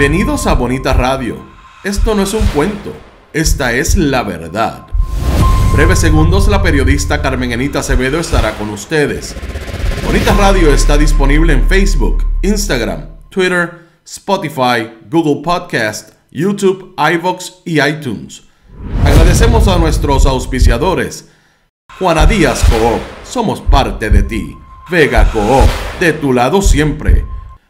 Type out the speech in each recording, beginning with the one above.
Bienvenidos a Bonita Radio. Esto no es un cuento, esta es la verdad. Breves segundos, la periodista Carmen Enita Acevedo estará con ustedes. Bonita Radio está disponible en Facebook, Instagram, Twitter, Spotify, Google Podcast, YouTube, iVoox y iTunes. Agradecemos a nuestros auspiciadores. Juana Díaz Coop, somos parte de ti. Vega Coop, de tu lado siempre.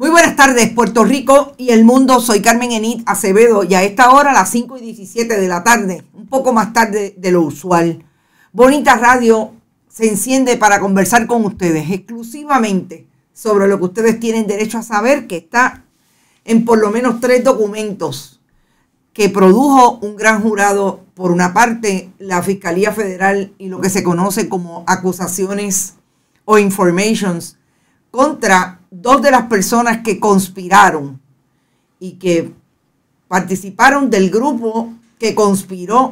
Muy buenas tardes, Puerto Rico y el mundo. Soy Carmen Enid Acevedo y a esta hora, a las 5 y 17 de la tarde, un poco más tarde de lo usual, Bonita Radio se enciende para conversar con ustedes exclusivamente sobre lo que ustedes tienen derecho a saber, que está en por lo menos tres documentos que produjo un gran jurado, por una parte, la Fiscalía Federal y lo que se conoce como acusaciones o informations contra dos de las personas que conspiraron y que participaron del grupo que conspiró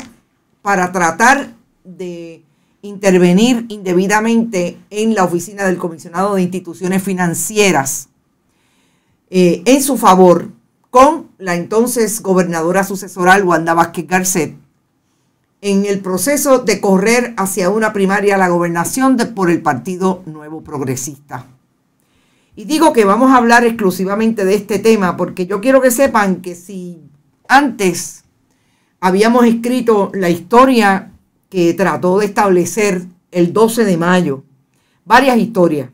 para tratar de intervenir indebidamente en la oficina del comisionado de instituciones financieras eh, en su favor con la entonces gobernadora sucesoral Wanda Vázquez Garcet en el proceso de correr hacia una primaria a la gobernación por el Partido Nuevo Progresista. Y digo que vamos a hablar exclusivamente de este tema porque yo quiero que sepan que si antes habíamos escrito la historia que trató de establecer el 12 de mayo, varias historias,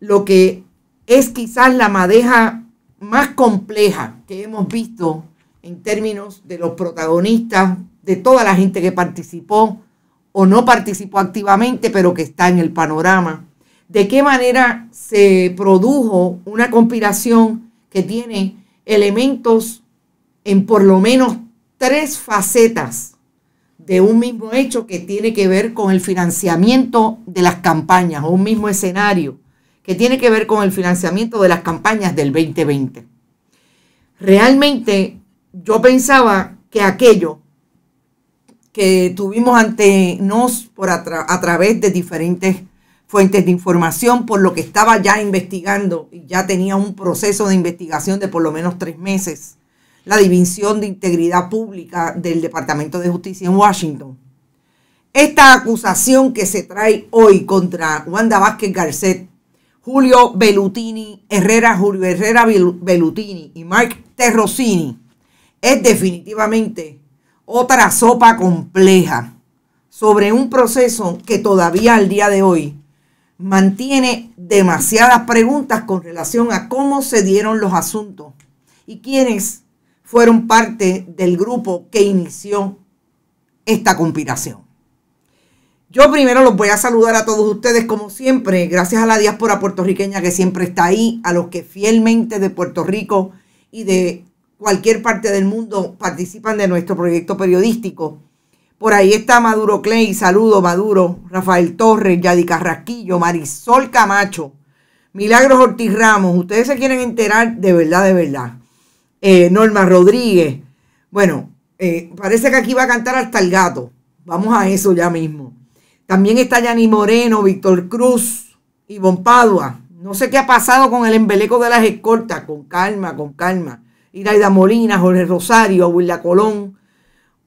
lo que es quizás la madeja más compleja que hemos visto en términos de los protagonistas, de toda la gente que participó o no participó activamente, pero que está en el panorama de qué manera se produjo una conspiración que tiene elementos en por lo menos tres facetas de un mismo hecho que tiene que ver con el financiamiento de las campañas, o un mismo escenario que tiene que ver con el financiamiento de las campañas del 2020. Realmente yo pensaba que aquello que tuvimos ante nos por a través de diferentes fuentes de información, por lo que estaba ya investigando y ya tenía un proceso de investigación de por lo menos tres meses, la División de Integridad Pública del Departamento de Justicia en Washington. Esta acusación que se trae hoy contra Wanda Vázquez Garcet, Julio Bellutini, Herrera, Julio Herrera Bellutini y Mark Terrosini es definitivamente otra sopa compleja sobre un proceso que todavía al día de hoy mantiene demasiadas preguntas con relación a cómo se dieron los asuntos y quiénes fueron parte del grupo que inició esta conspiración. Yo primero los voy a saludar a todos ustedes como siempre, gracias a la diáspora puertorriqueña que siempre está ahí, a los que fielmente de Puerto Rico y de cualquier parte del mundo participan de nuestro proyecto periodístico. Por ahí está Maduro Clay, saludo Maduro, Rafael Torres, Yadi Carrasquillo, Marisol Camacho, Milagros Ortiz Ramos, ustedes se quieren enterar de verdad, de verdad. Eh, Norma Rodríguez, bueno, eh, parece que aquí va a cantar hasta el gato, vamos a eso ya mismo. También está Yani Moreno, Víctor Cruz, Ivonne Padua, no sé qué ha pasado con el embeleco de las escortas, con calma, con calma. Iraida Molina, Jorge Rosario, Abuela Colón,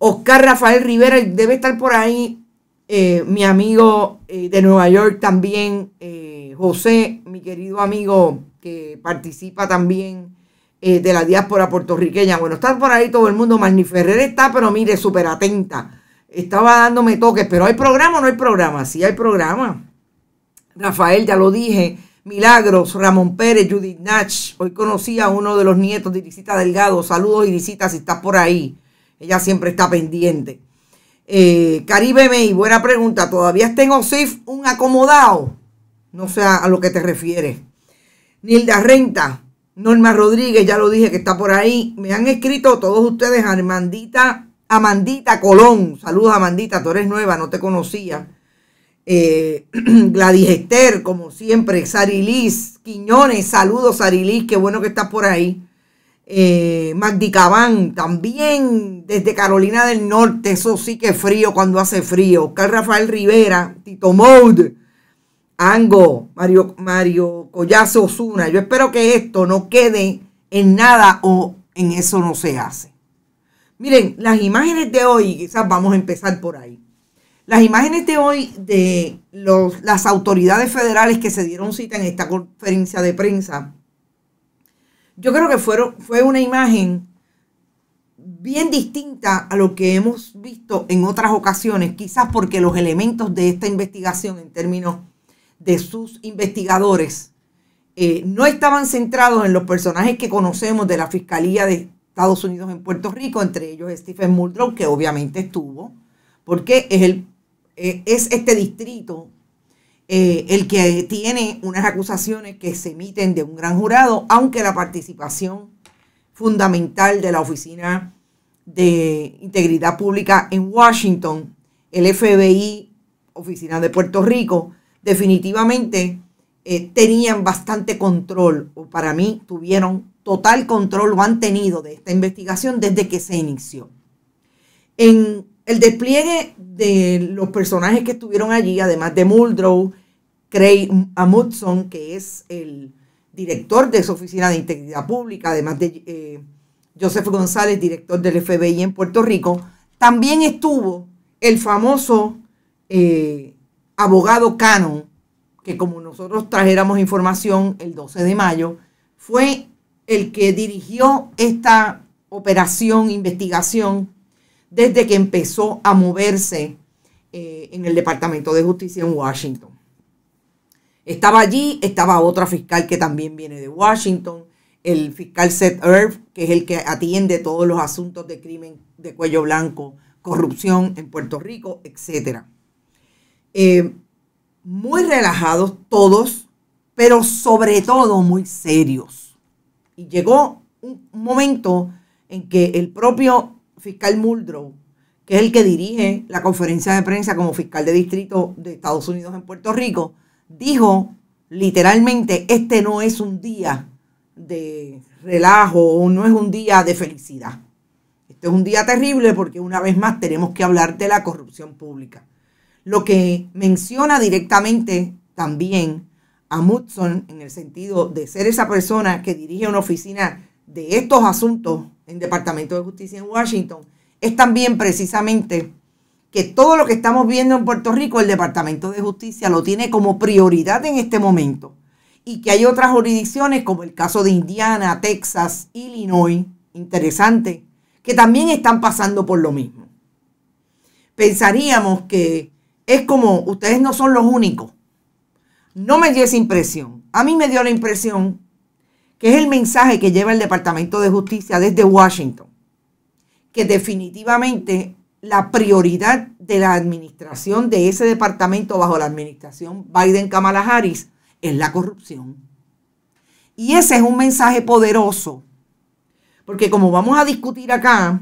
Oscar Rafael Rivera debe estar por ahí. Eh, mi amigo eh, de Nueva York también, eh, José, mi querido amigo que participa también de la diáspora puertorriqueña. Bueno, están por ahí todo el mundo. Magni Ferrer está, pero mire, súper atenta. Estaba dándome toques, pero ¿hay programa o no hay programa? Sí, hay programa. Rafael, ya lo dije. Milagros, Ramón Pérez, Judith Nach. Hoy conocí a uno de los nietos de Irisita Delgado. Saludos, Irisita, si estás por ahí. Ella siempre está pendiente. Eh, Caribe May, buena pregunta. ¿Todavía está en un acomodado? No sé a lo que te refieres. Nilda Renta, Norma Rodríguez, ya lo dije que está por ahí. Me han escrito todos ustedes Armandita, Amandita Colón. Saludos, Amandita, tú eres nueva, no te conocía. Eh, Gladys Esther, como siempre, Sarilis Quiñones, saludos, Sarilis, qué bueno que estás por ahí. Eh, Magdicabán también desde Carolina del Norte, eso sí que frío cuando hace frío. Oscar Rafael Rivera, Tito Mode, Ango, Mario, Mario Collazo Osuna. Yo espero que esto no quede en nada o en eso no se hace. Miren, las imágenes de hoy, quizás vamos a empezar por ahí. Las imágenes de hoy de las autoridades federales que se dieron cita en esta conferencia de prensa yo creo que fue una imagen bien distinta a lo que hemos visto en otras ocasiones, quizás porque los elementos de esta investigación en términos de sus investigadores eh, no estaban centrados en los personajes que conocemos de la Fiscalía de Estados Unidos en Puerto Rico, entre ellos Stephen Muldrow, que obviamente estuvo, porque es, el, eh, es este distrito eh, el que tiene unas acusaciones que se emiten de un gran jurado, aunque la participación fundamental de la Oficina de Integridad Pública en Washington, el FBI, Oficina de Puerto Rico, definitivamente eh, tenían bastante control, o para mí tuvieron total control, o han tenido de esta investigación desde que se inició. En el despliegue de los personajes que estuvieron allí, además de Muldrow Craig Amundson, que es el director de su oficina de integridad pública, además de eh, Joseph González, director del FBI en Puerto Rico, también estuvo el famoso eh, abogado Canon, que como nosotros trajéramos información el 12 de mayo, fue el que dirigió esta operación, investigación, desde que empezó a moverse eh, en el Departamento de Justicia en Washington. Estaba allí, estaba otra fiscal que también viene de Washington, el fiscal Seth Earth, que es el que atiende todos los asuntos de crimen de cuello blanco, corrupción en Puerto Rico, etc. Eh, muy relajados todos, pero sobre todo muy serios. Y llegó un momento en que el propio fiscal Muldrow, que es el que dirige la conferencia de prensa como fiscal de distrito de Estados Unidos en Puerto Rico, dijo literalmente, este no es un día de relajo o no es un día de felicidad. Este es un día terrible porque una vez más tenemos que hablar de la corrupción pública. Lo que menciona directamente también a Mudson en el sentido de ser esa persona que dirige una oficina de estos asuntos en Departamento de Justicia en Washington, es también precisamente que todo lo que estamos viendo en Puerto Rico, el Departamento de Justicia lo tiene como prioridad en este momento. Y que hay otras jurisdicciones, como el caso de Indiana, Texas, Illinois, interesante, que también están pasando por lo mismo. Pensaríamos que es como, ustedes no son los únicos. No me dio esa impresión. A mí me dio la impresión que es el mensaje que lleva el Departamento de Justicia desde Washington, que definitivamente la prioridad de la administración de ese departamento bajo la administración Biden-Kamala Harris es la corrupción. Y ese es un mensaje poderoso, porque como vamos a discutir acá,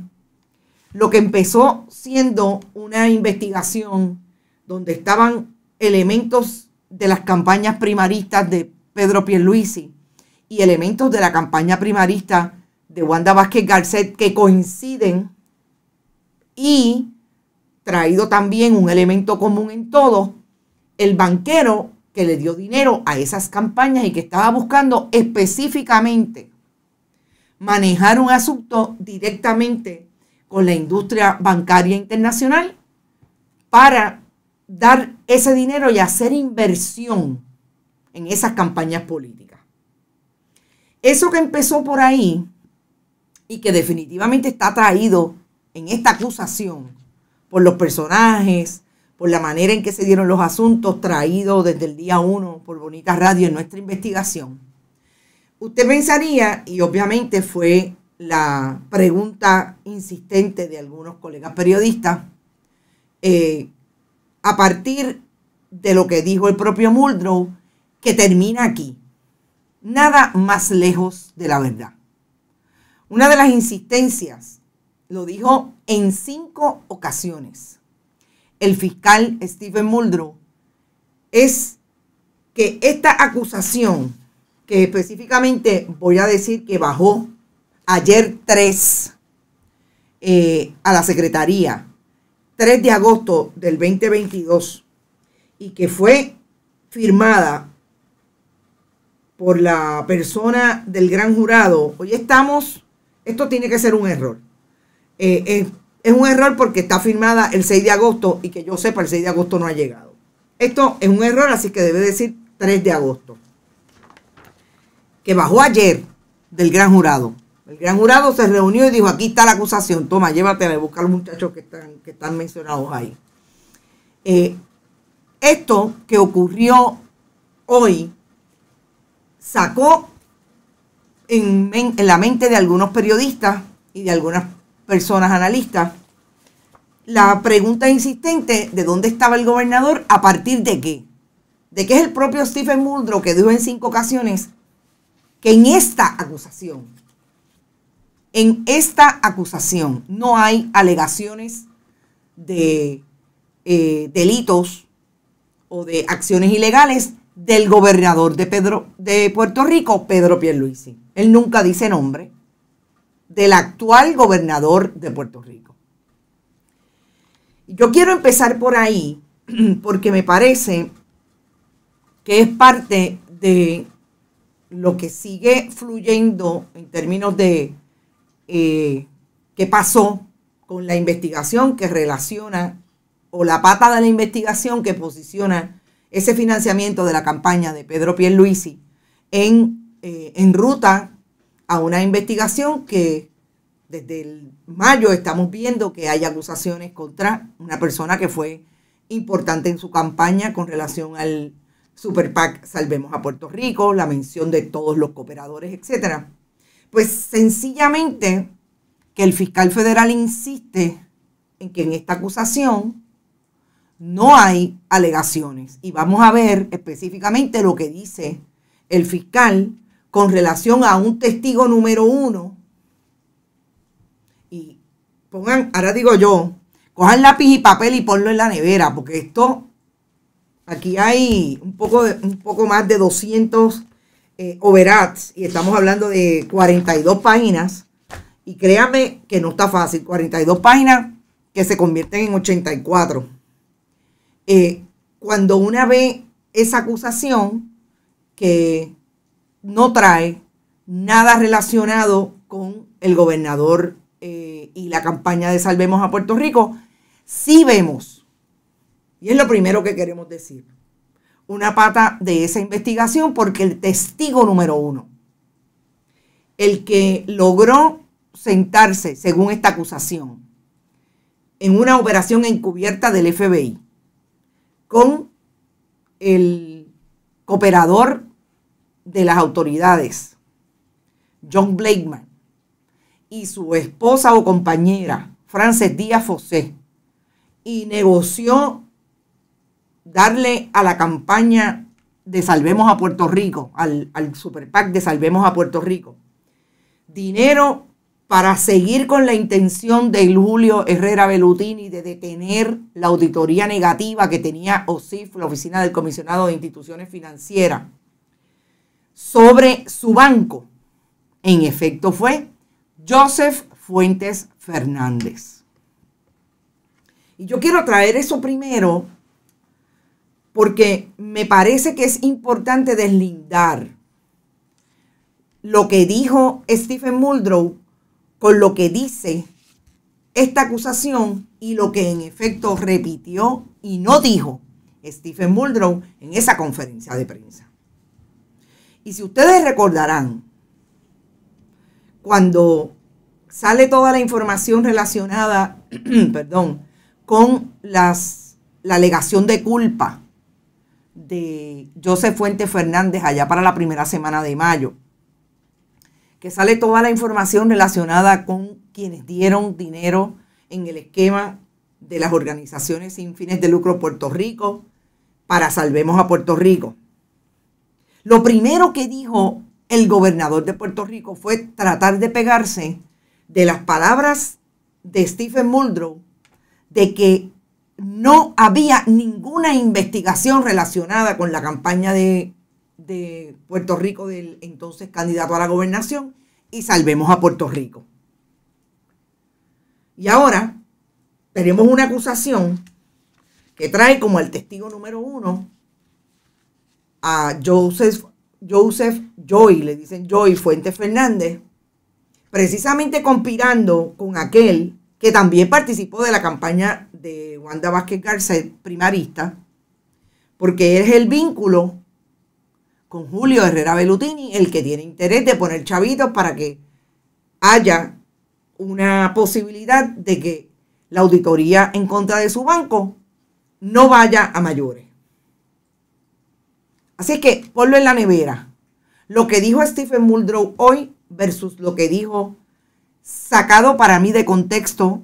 lo que empezó siendo una investigación donde estaban elementos de las campañas primaristas de Pedro Pierluisi y elementos de la campaña primarista de Wanda Vázquez Garcet que coinciden y traído también un elemento común en todo, el banquero que le dio dinero a esas campañas y que estaba buscando específicamente manejar un asunto directamente con la industria bancaria internacional para dar ese dinero y hacer inversión en esas campañas políticas. Eso que empezó por ahí y que definitivamente está traído en esta acusación por los personajes, por la manera en que se dieron los asuntos traídos desde el día 1 por Bonita Radio en nuestra investigación, usted pensaría, y obviamente fue la pregunta insistente de algunos colegas periodistas, eh, a partir de lo que dijo el propio Muldrow, que termina aquí. Nada más lejos de la verdad. Una de las insistencias lo dijo en cinco ocasiones. El fiscal Stephen Muldrow es que esta acusación, que específicamente voy a decir que bajó ayer 3 eh, a la Secretaría, 3 de agosto del 2022, y que fue firmada por la persona del gran jurado, hoy estamos, esto tiene que ser un error. Eh, eh, es, un error porque está firmada el 6 de agosto y que yo sepa el 6 de agosto no ha llegado. Esto es un error, así que debe decir 3 de agosto. Que bajó ayer del gran jurado. El gran jurado se reunió y dijo, aquí está la acusación, toma, llévatela, busca a los muchachos que están, que están mencionados ahí. Eh, esto que ocurrió hoy sacó en, en, la mente de algunos periodistas y de algunas personas analistas, la pregunta insistente de dónde estaba el gobernador, a partir de qué. De que es el propio Stephen Muldrow que dijo en cinco ocasiones que en esta acusación, en esta acusación no hay alegaciones de eh, delitos o de acciones ilegales del gobernador de, Pedro, de Puerto Rico, Pedro Pierluisi. Él nunca dice nombre, del actual gobernador de Puerto Rico. Yo quiero empezar por ahí porque me parece que es parte de lo que sigue fluyendo en términos de eh, qué pasó con la investigación que relaciona o la pata de la investigación que posiciona ese financiamiento de la campaña de Pedro Pierluisi en, eh, en ruta a una investigación que desde el mayo estamos viendo que hay acusaciones contra una persona que fue importante en su campaña con relación al Super PAC Salvemos a Puerto Rico, la mención de todos los cooperadores, etc. Pues sencillamente que el fiscal federal insiste en que en esta acusación no hay alegaciones. Y vamos a ver específicamente lo que dice el fiscal con relación a un testigo número uno. Y pongan, ahora digo yo, cojan lápiz y papel y ponlo en la nevera, porque esto, aquí hay un poco, un poco más de 200 eh, overats y estamos hablando de 42 páginas. Y créanme que no está fácil, 42 páginas que se convierten en 84. Eh, cuando una ve esa acusación, que no trae nada relacionado con el gobernador eh, y la campaña de Salvemos a Puerto Rico, sí vemos, y es lo primero que queremos decir, una pata de esa investigación porque el testigo número uno, el que logró sentarse, según esta acusación, en una operación encubierta del FBI con el cooperador de las autoridades, John Blakeman, y su esposa o compañera, Frances Díaz Fosé, y negoció darle a la campaña de Salvemos a Puerto Rico, al, al Super PAC de Salvemos a Puerto Rico, dinero para seguir con la intención de Julio Herrera Bellutini de detener la auditoría negativa que tenía OSIF, la Oficina del Comisionado de Instituciones Financieras, sobre su banco. En efecto fue Joseph Fuentes Fernández. Y yo quiero traer eso primero porque me parece que es importante deslindar lo que dijo Stephen Muldrow con lo que dice esta acusación y lo que en efecto repitió y no dijo Stephen Muldrow en esa conferencia de prensa. Y si ustedes recordarán, cuando sale toda la información relacionada, perdón, con las, la alegación de culpa de José Fuente Fernández allá para la primera semana de mayo, que sale toda la información relacionada con quienes dieron dinero en el esquema de las organizaciones sin fines de lucro Puerto Rico para Salvemos a Puerto Rico. Lo primero que dijo el gobernador de Puerto Rico fue tratar de pegarse de las palabras de Stephen Muldrow de que no había ninguna investigación relacionada con la campaña de, Puerto Rico del entonces candidato a la gobernación y salvemos a Puerto Rico. Y ahora tenemos una acusación que trae como el testigo número uno a Joseph, Joy, le dicen Joy Fuente Fernández, precisamente conspirando con aquel que también participó de la campaña de Wanda Vázquez García primarista, porque es el vínculo con Julio Herrera Belutini, el que tiene interés de poner chavitos para que haya una posibilidad de que la auditoría en contra de su banco no vaya a mayores. Así que ponlo en la nevera. Lo que dijo Stephen Muldrow hoy versus lo que dijo, sacado para mí de contexto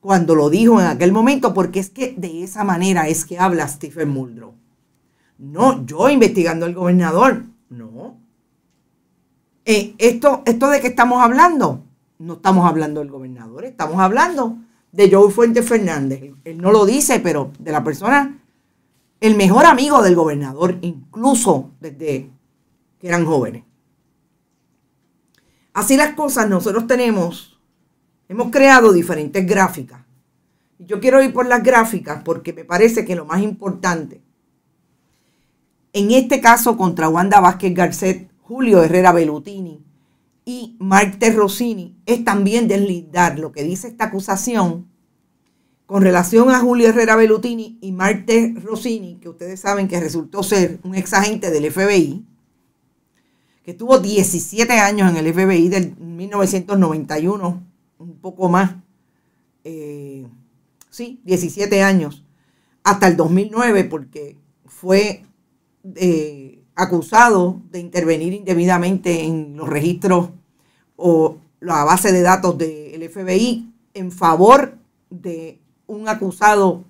cuando lo dijo en aquel momento, porque es que de esa manera es que habla Stephen Muldrow. No, yo investigando al gobernador, no. Eh, esto, ¿Esto de qué estamos hablando? No estamos hablando del gobernador, estamos hablando de Joe Fuente Fernández. Él no lo dice, pero de la persona el mejor amigo del gobernador, incluso desde que eran jóvenes. Así las cosas, nosotros tenemos, hemos creado diferentes gráficas. Yo quiero ir por las gráficas porque me parece que lo más importante, en este caso contra Wanda Vázquez Garcet, Julio Herrera Belutini y Marte Rossini es también deslindar lo que dice esta acusación con relación a Julio Herrera Bellutini y Marte Rossini, que ustedes saben que resultó ser un ex agente del FBI, que estuvo 17 años en el FBI del 1991, un poco más, eh, sí, 17 años, hasta el 2009, porque fue eh, acusado de intervenir indebidamente en los registros o la base de datos del FBI en favor de un acusado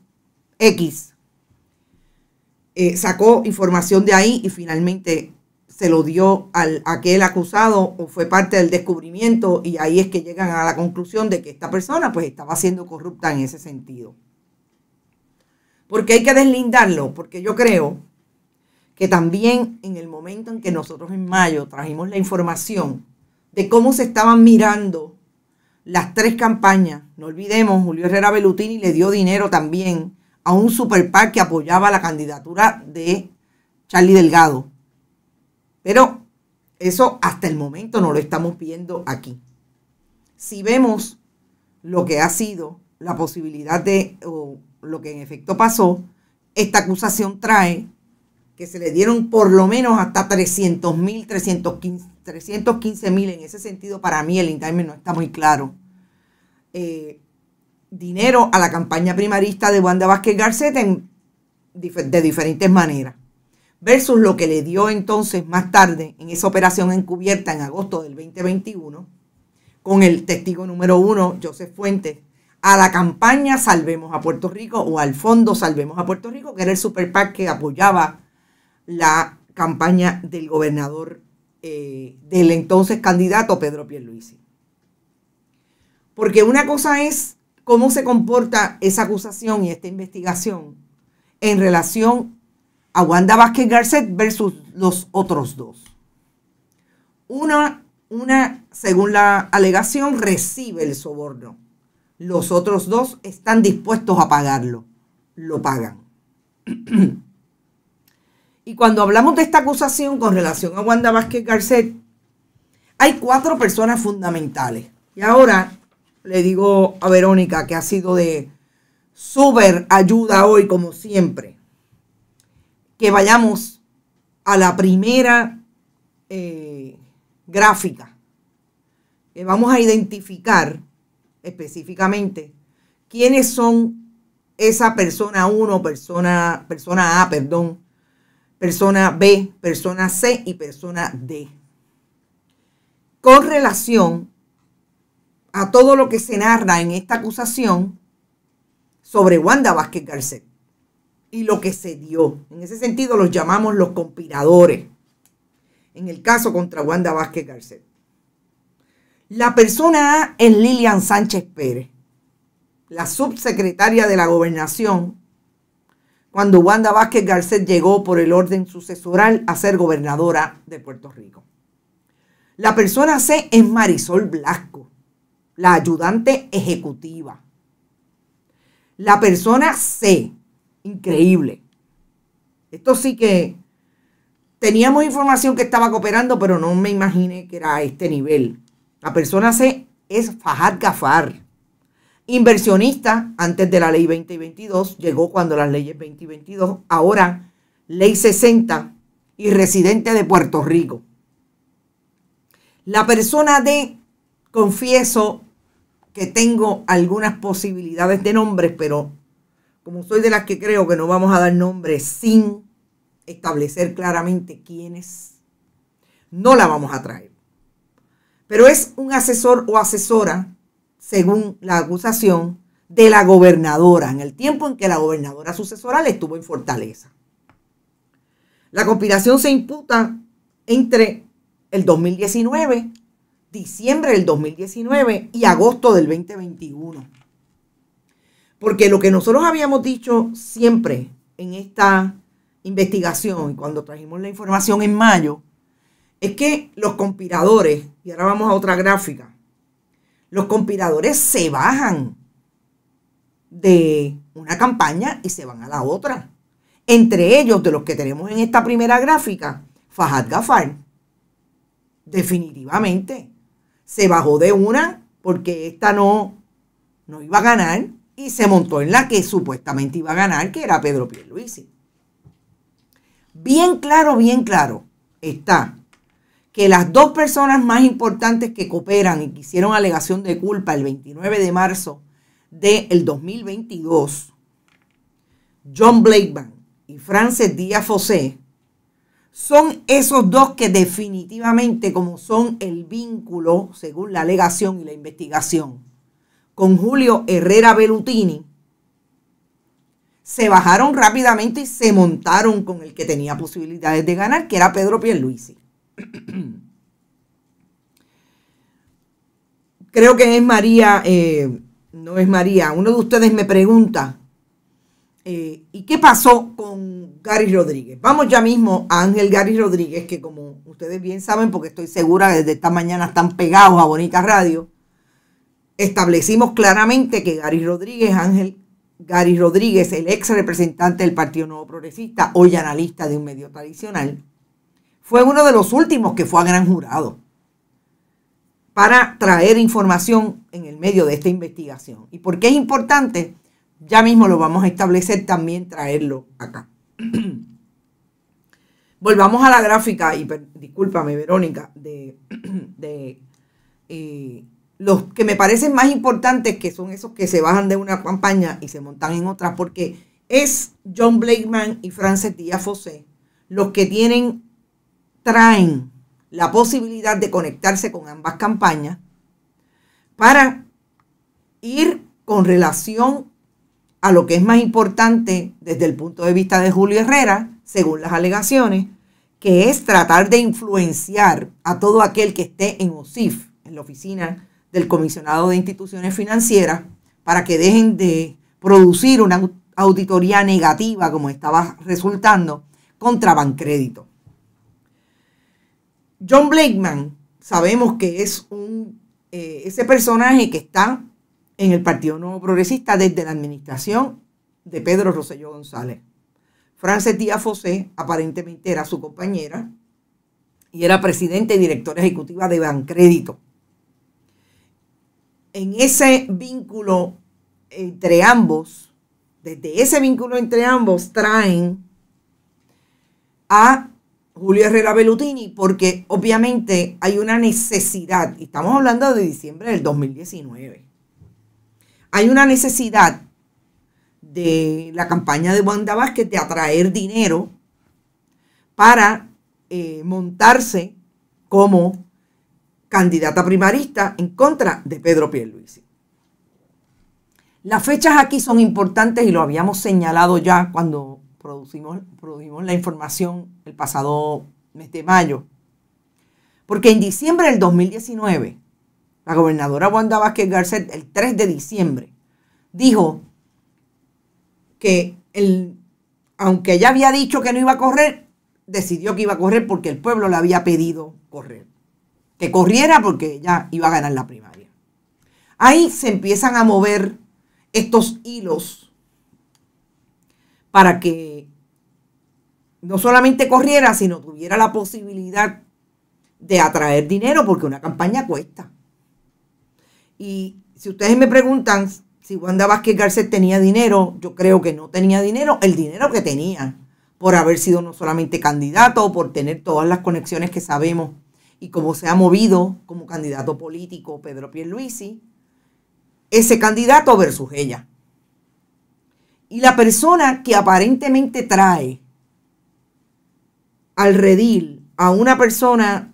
X eh, sacó información de ahí y finalmente se lo dio al aquel acusado o fue parte del descubrimiento y ahí es que llegan a la conclusión de que esta persona pues estaba siendo corrupta en ese sentido. Porque hay que deslindarlo, porque yo creo que también en el momento en que nosotros en mayo trajimos la información de cómo se estaban mirando las tres campañas. No olvidemos, Julio Herrera Belutini le dio dinero también a un superpar que apoyaba la candidatura de Charlie Delgado. Pero eso hasta el momento no lo estamos viendo aquí. Si vemos lo que ha sido la posibilidad de, o lo que en efecto pasó, esta acusación trae que se le dieron por lo menos hasta 300 mil, 315 mil. En ese sentido, para mí el indictment no está muy claro. Eh, dinero a la campaña primarista de Wanda Vázquez Garcet de diferentes maneras. Versus lo que le dio entonces más tarde en esa operación encubierta en agosto del 2021 con el testigo número uno, Joseph Fuentes, a la campaña Salvemos a Puerto Rico o al fondo Salvemos a Puerto Rico, que era el superpack que apoyaba la campaña del gobernador eh, del entonces candidato Pedro Pierluisi. Porque una cosa es cómo se comporta esa acusación y esta investigación en relación a Wanda Vázquez Garcet versus los otros dos. Una, una, según la alegación, recibe el soborno. Los otros dos están dispuestos a pagarlo. Lo pagan. Y cuando hablamos de esta acusación con relación a Wanda Vázquez Garcet, hay cuatro personas fundamentales. Y ahora le digo a Verónica, que ha sido de súper ayuda hoy, como siempre, que vayamos a la primera eh, gráfica. que vamos a identificar específicamente quiénes son esa persona 1, persona, persona A, perdón, persona B, persona C y persona D. Con relación a todo lo que se narra en esta acusación sobre Wanda Vázquez Garcet y lo que se dio. En ese sentido los llamamos los conspiradores en el caso contra Wanda Vázquez Garcet. La persona A es Lilian Sánchez Pérez, la subsecretaria de la gobernación cuando Wanda Vázquez Garcet llegó por el orden sucesoral a ser gobernadora de Puerto Rico. La persona C es Marisol Blasco, la ayudante ejecutiva. La persona C, increíble. Esto sí que teníamos información que estaba cooperando, pero no me imaginé que era a este nivel. La persona C es Fajad Gafar, Inversionista, antes de la ley 2022, llegó cuando las leyes 2022, ahora ley 60 y residente de Puerto Rico. La persona de, confieso que tengo algunas posibilidades de nombres, pero como soy de las que creo que no vamos a dar nombres sin establecer claramente quién es, no la vamos a traer. Pero es un asesor o asesora según la acusación, de la gobernadora, en el tiempo en que la gobernadora sucesoral estuvo en Fortaleza. La conspiración se imputa entre el 2019, diciembre del 2019 y agosto del 2021. Porque lo que nosotros habíamos dicho siempre en esta investigación, cuando trajimos la información en mayo, es que los conspiradores, y ahora vamos a otra gráfica, los conspiradores se bajan de una campaña y se van a la otra. Entre ellos, de los que tenemos en esta primera gráfica, Fajad Gafar, definitivamente, se bajó de una porque esta no, no iba a ganar y se montó en la que supuestamente iba a ganar, que era Pedro Pierluisi. Bien claro, bien claro, está que las dos personas más importantes que cooperan y que hicieron alegación de culpa el 29 de marzo del 2022, John Blakeman y Frances Díaz Fosé, son esos dos que definitivamente como son el vínculo, según la alegación y la investigación, con Julio Herrera Belutini, se bajaron rápidamente y se montaron con el que tenía posibilidades de ganar, que era Pedro Pierluisi. Creo que es María, eh, no es María, uno de ustedes me pregunta, eh, ¿y qué pasó con Gary Rodríguez? Vamos ya mismo a Ángel Gary Rodríguez, que como ustedes bien saben, porque estoy segura desde esta mañana están pegados a Bonita Radio, establecimos claramente que Gary Rodríguez, Ángel Gary Rodríguez, el ex representante del Partido Nuevo Progresista, hoy analista de un medio tradicional, fue uno de los últimos que fue a gran jurado para traer información en el medio de esta investigación. ¿Y por qué es importante? Ya mismo lo vamos a establecer también traerlo acá. Volvamos a la gráfica, y discúlpame Verónica, de, eh, los que me parecen más importantes, que son esos que se bajan de una campaña y se montan en otra, porque es John Blakeman y Frances Díaz los que tienen traen la posibilidad de conectarse con ambas campañas para ir con relación a lo que es más importante desde el punto de vista de Julio Herrera, según las alegaciones, que es tratar de influenciar a todo aquel que esté en OSIF, en la oficina del comisionado de instituciones financieras, para que dejen de producir una auditoría negativa como estaba resultando contra Bancrédito. John Blakeman, sabemos que es un, eh, ese personaje que está en el Partido Nuevo Progresista desde la administración de Pedro Rosselló González. Frances Díaz Fosé aparentemente era su compañera y era presidente y directora ejecutiva de Bancrédito. En ese vínculo entre ambos, desde ese vínculo entre ambos traen a Julio Herrera Bellutini, porque obviamente hay una necesidad, y estamos hablando de diciembre del 2019, hay una necesidad de la campaña de Wanda Vázquez de atraer dinero para eh, montarse como candidata primarista en contra de Pedro Pierluisi. Las fechas aquí son importantes y lo habíamos señalado ya cuando producimos, producimos la información el pasado mes de mayo. Porque en diciembre del 2019, la gobernadora Wanda Vázquez Garcet, el 3 de diciembre, dijo que aunque ella había dicho que no iba a correr, decidió que iba a correr porque el pueblo le había pedido correr. Que corriera porque ella iba a ganar la primaria. Ahí se empiezan a mover estos hilos para que no solamente corriera, sino tuviera la posibilidad de atraer dinero, porque una campaña cuesta. Y si ustedes me preguntan si Wanda Vázquez Garcet tenía dinero, yo creo que no tenía dinero, el dinero que tenía, por haber sido no solamente candidato, por tener todas las conexiones que sabemos y cómo se ha movido como candidato político Pedro Pierluisi, ese candidato versus ella. Y la persona que aparentemente trae al redil a una persona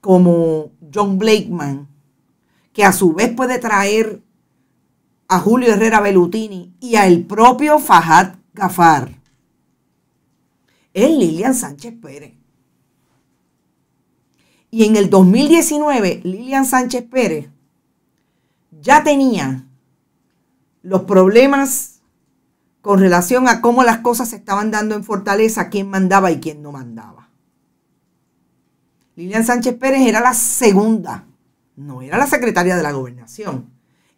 como John Blakeman, que a su vez puede traer a Julio Herrera Bellutini y al propio Fajad Gafar, es Lilian Sánchez Pérez. Y en el 2019, Lilian Sánchez Pérez ya tenía los problemas con relación a cómo las cosas se estaban dando en Fortaleza, quién mandaba y quién no mandaba. Lilian Sánchez Pérez era la segunda, no era la secretaria de la gobernación,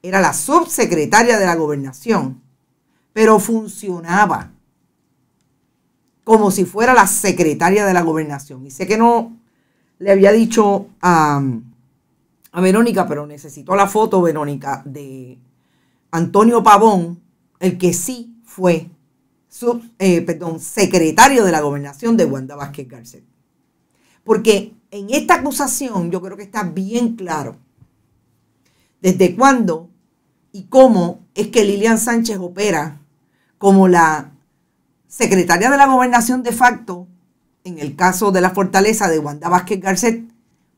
era la subsecretaria de la gobernación, pero funcionaba como si fuera la secretaria de la gobernación. Y sé que no le había dicho a, Verónica, pero necesito la foto, Verónica, de Antonio Pavón, el que sí fue eh, perdón, secretario de la gobernación de Wanda Vázquez Garcet. Porque en esta acusación yo creo que está bien claro desde cuándo y cómo es que Lilian Sánchez opera como la secretaria de la gobernación de facto en el caso de la fortaleza de Wanda Vázquez Garcet,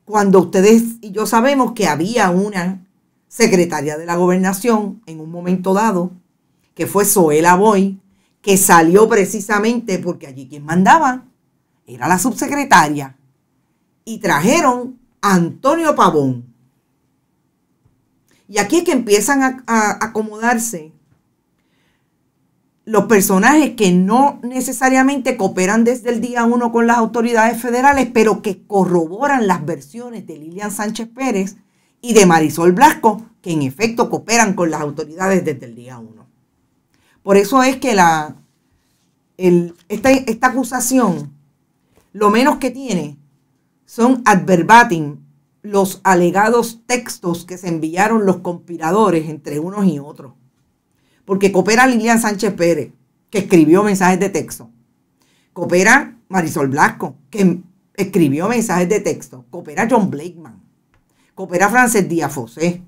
cuando ustedes y yo sabemos que había una secretaria de la gobernación en un momento dado que fue Zoela Boy, que salió precisamente porque allí quien mandaba era la subsecretaria. Y trajeron a Antonio Pavón. Y aquí es que empiezan a, a acomodarse los personajes que no necesariamente cooperan desde el día uno con las autoridades federales, pero que corroboran las versiones de Lilian Sánchez Pérez y de Marisol Blasco, que en efecto cooperan con las autoridades desde el día uno. Por eso es que la, esta, acusación, lo menos que tiene, son adverbatim, los alegados textos que se enviaron los conspiradores entre unos y otros. Porque coopera Lilian Sánchez Pérez, que escribió mensajes de texto. Coopera Marisol Blasco, que escribió mensajes de texto. Coopera John Blakeman. Coopera Frances Díaz Fosé.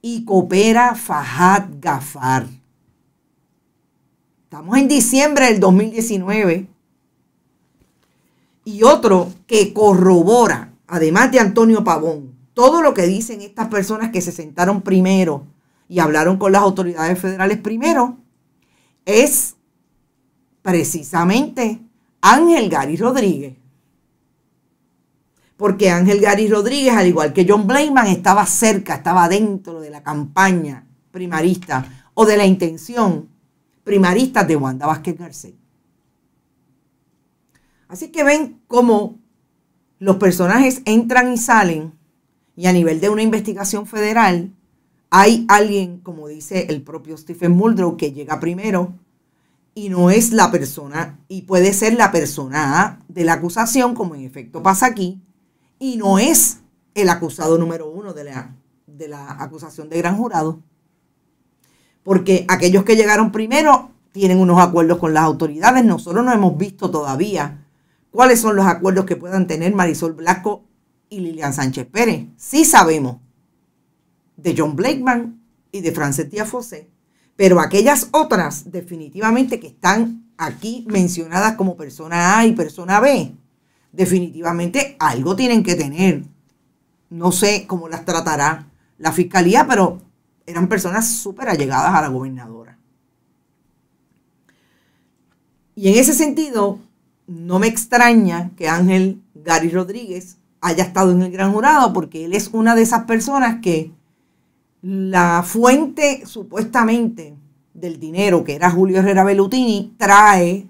Y coopera Fajad Gafar. Estamos en diciembre del 2019. Y otro que corrobora, además de Antonio Pavón, todo lo que dicen estas personas que se sentaron primero y hablaron con las autoridades federales primero, es precisamente Ángel Gary Rodríguez. Porque Ángel Gary Rodríguez, al igual que John Blayman, estaba cerca, estaba dentro de la campaña primarista o de la intención primaristas de Wanda Vázquez Garcés. Así que ven cómo los personajes entran y salen y a nivel de una investigación federal hay alguien, como dice el propio Stephen Muldrow, que llega primero y no es la persona, y puede ser la persona de la acusación, como en efecto pasa aquí, y no es el acusado número uno de la, de la acusación de gran jurado porque aquellos que llegaron primero tienen unos acuerdos con las autoridades. Nosotros no hemos visto todavía cuáles son los acuerdos que puedan tener Marisol Blasco y Lilian Sánchez Pérez. Sí sabemos de John Blakeman y de Frances Díaz-Fosé, pero aquellas otras definitivamente que están aquí mencionadas como persona A y persona B, definitivamente algo tienen que tener. No sé cómo las tratará la fiscalía, pero eran personas súper allegadas a la gobernadora. Y en ese sentido, no me extraña que Ángel Gary Rodríguez haya estado en el gran jurado, porque él es una de esas personas que la fuente supuestamente del dinero, que era Julio Herrera Bellutini, trae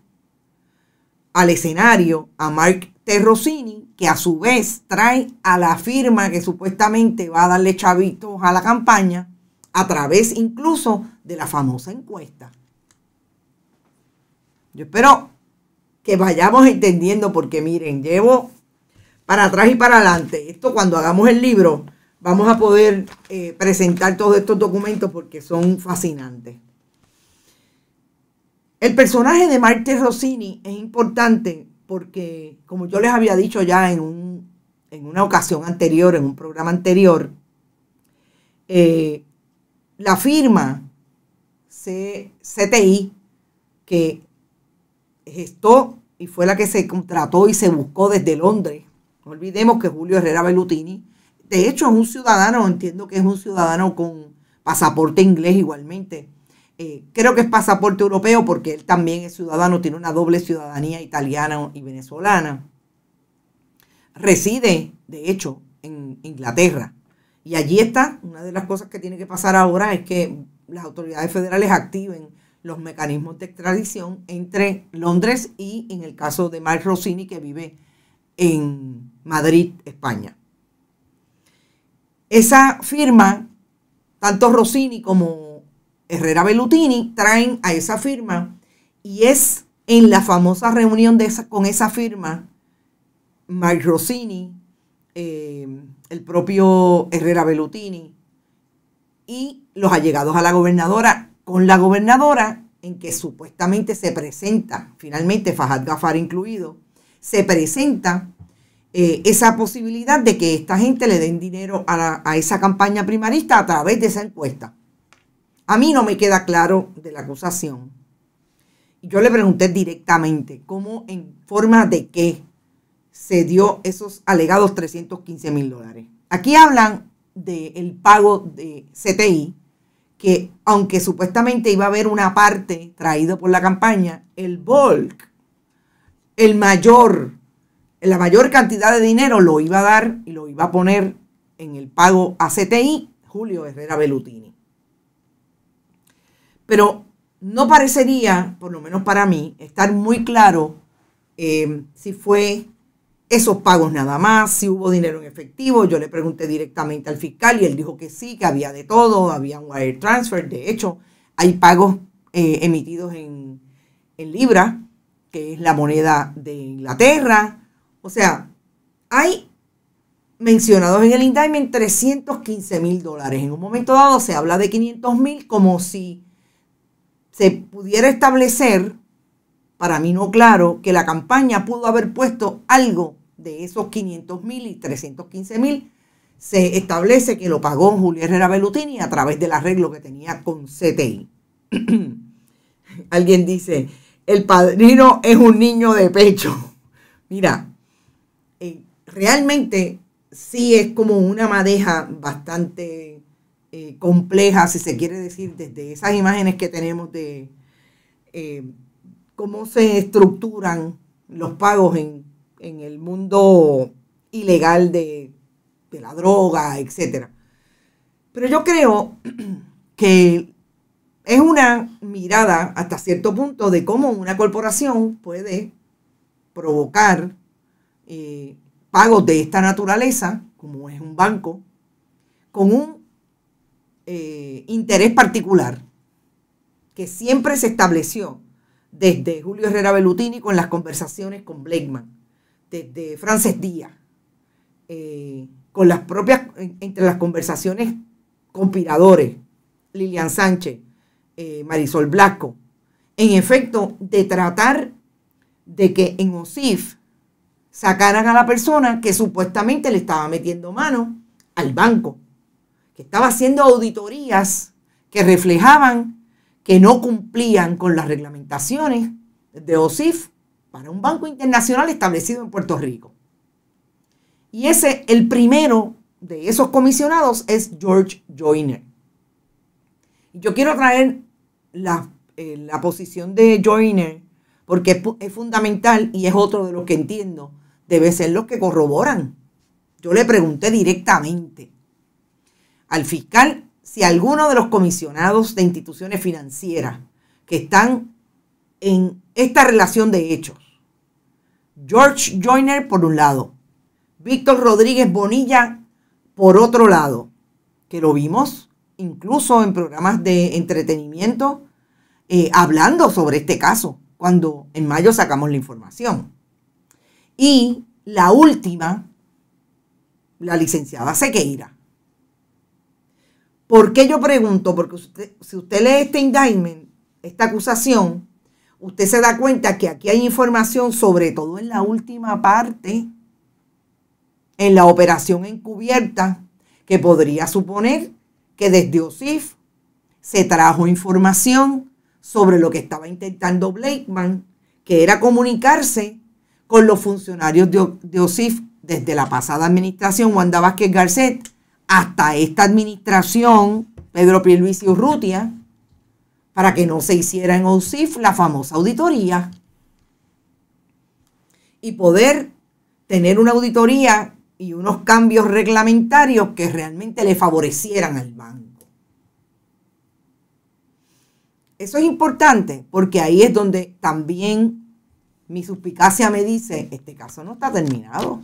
al escenario a Mark Terrosini, que a su vez trae a la firma que supuestamente va a darle chavitos a la campaña, a través incluso de la famosa encuesta. Yo espero que vayamos entendiendo porque miren, llevo para atrás y para adelante. Esto cuando hagamos el libro vamos a poder eh, presentar todos estos documentos porque son fascinantes. El personaje de Marte Rossini es importante porque, como yo les había dicho ya en, en una ocasión anterior, en un programa anterior, eh, la firma CTI, que gestó y fue la que se contrató y se buscó desde Londres. No olvidemos que Julio Herrera Bellutini, de hecho es un ciudadano, entiendo que es un ciudadano con pasaporte inglés igualmente. Eh, creo que es pasaporte europeo porque él también es ciudadano, tiene una doble ciudadanía italiana y venezolana. Reside, de hecho, en Inglaterra. Y allí está, una de las cosas que tiene que pasar ahora es que las autoridades federales activen los mecanismos de extradición entre Londres y en el caso de Mark Rossini que vive en Madrid, España. Esa firma, tanto Rossini como Herrera Bellutini traen a esa firma y es en la famosa reunión de esa, con esa firma, Mark Rossini, eh, el propio Herrera Bellutini y los allegados a la gobernadora, con la gobernadora en que supuestamente se presenta, finalmente Fajad Gafar incluido, se presenta eh, esa posibilidad de que esta gente le den dinero a, a esa campaña primarista a través de esa encuesta. A mí no me queda claro de la acusación. Yo le pregunté directamente, ¿cómo en forma de qué? se dio esos alegados 315 mil dólares. Aquí hablan del pago de CTI, que aunque supuestamente iba a haber una parte traído por la campaña, el bulk, el mayor, la mayor cantidad de dinero lo iba a dar y lo iba a poner en el pago a CTI Julio Herrera Belutini. Pero no parecería, por lo menos para mí, estar muy claro eh, si fue esos pagos nada más, si hubo dinero en efectivo, yo le pregunté directamente al fiscal y él dijo que sí, que había de todo, había un wire transfer, de hecho, hay pagos eh, emitidos en, en libra, que es la moneda de Inglaterra, o sea, hay mencionados en el indictment 315 mil dólares. En un momento dado se habla de 500 mil como si se pudiera establecer, para mí no claro, que la campaña pudo haber puesto algo de esos 500 mil y 315 mil, se establece que lo pagó Julio Herrera Bellutini a través del arreglo que tenía con CTI. Alguien dice, el padrino es un niño de pecho. Mira, eh, realmente sí es como una madeja bastante eh, compleja, si se quiere decir, desde esas imágenes que tenemos de eh, cómo se estructuran los pagos en en el mundo ilegal de, la droga, etc. Pero yo creo que es una mirada hasta cierto punto de cómo una corporación puede provocar eh, pagos de esta naturaleza, como es un banco, con un eh, interés particular que siempre se estableció desde Julio Herrera Bellutini con las conversaciones con Blakeman de, Frances Díaz, eh, con las propias, entre las conversaciones conspiradores, Lilian Sánchez, eh, Marisol Blasco, en efecto, de tratar de que en OSIF sacaran a la persona que supuestamente le estaba metiendo mano al banco, que estaba haciendo auditorías que reflejaban que no cumplían con las reglamentaciones de OSIF un banco internacional establecido en Puerto Rico. Y ese, el primero de esos comisionados es George Joyner. Yo quiero traer eh, la, posición de Joyner porque es fundamental y es otro de los que entiendo. Debe ser los que corroboran. Yo le pregunté directamente al fiscal si alguno de los comisionados de instituciones financieras que están en esta relación de hechos George Joyner por un lado, Víctor Rodríguez Bonilla por otro lado, que lo vimos incluso en programas de entretenimiento eh, hablando sobre este caso cuando en mayo sacamos la información. Y la última, la licenciada Sequeira. ¿Por qué yo pregunto? Porque usted, si usted lee este indictment, esta acusación, usted se da cuenta que aquí hay información, sobre todo en la última parte, en la operación encubierta, que podría suponer que desde OSIF se trajo información sobre lo que estaba intentando Blakeman, que era comunicarse con los funcionarios de, OSIF desde la pasada administración, Wanda Vázquez Garcet, hasta esta administración, Pedro Pierluisi Urrutia, para que no se hiciera en OSIF la famosa auditoría y poder tener una auditoría y unos cambios reglamentarios que realmente le favorecieran al banco. Eso es importante porque ahí es donde también mi suspicacia me dice, este caso no está terminado.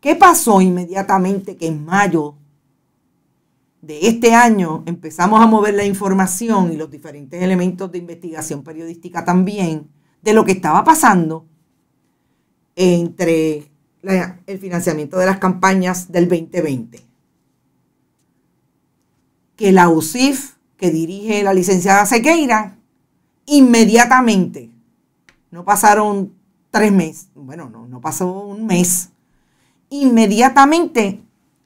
¿Qué pasó inmediatamente que en mayo de este año empezamos a mover la información y los diferentes elementos de investigación periodística también de lo que estaba pasando entre el financiamiento de las campañas del 2020. Que la UCIF, que dirige la licenciada Sequeira, inmediatamente, no pasaron tres meses, bueno, no, no pasó un mes, inmediatamente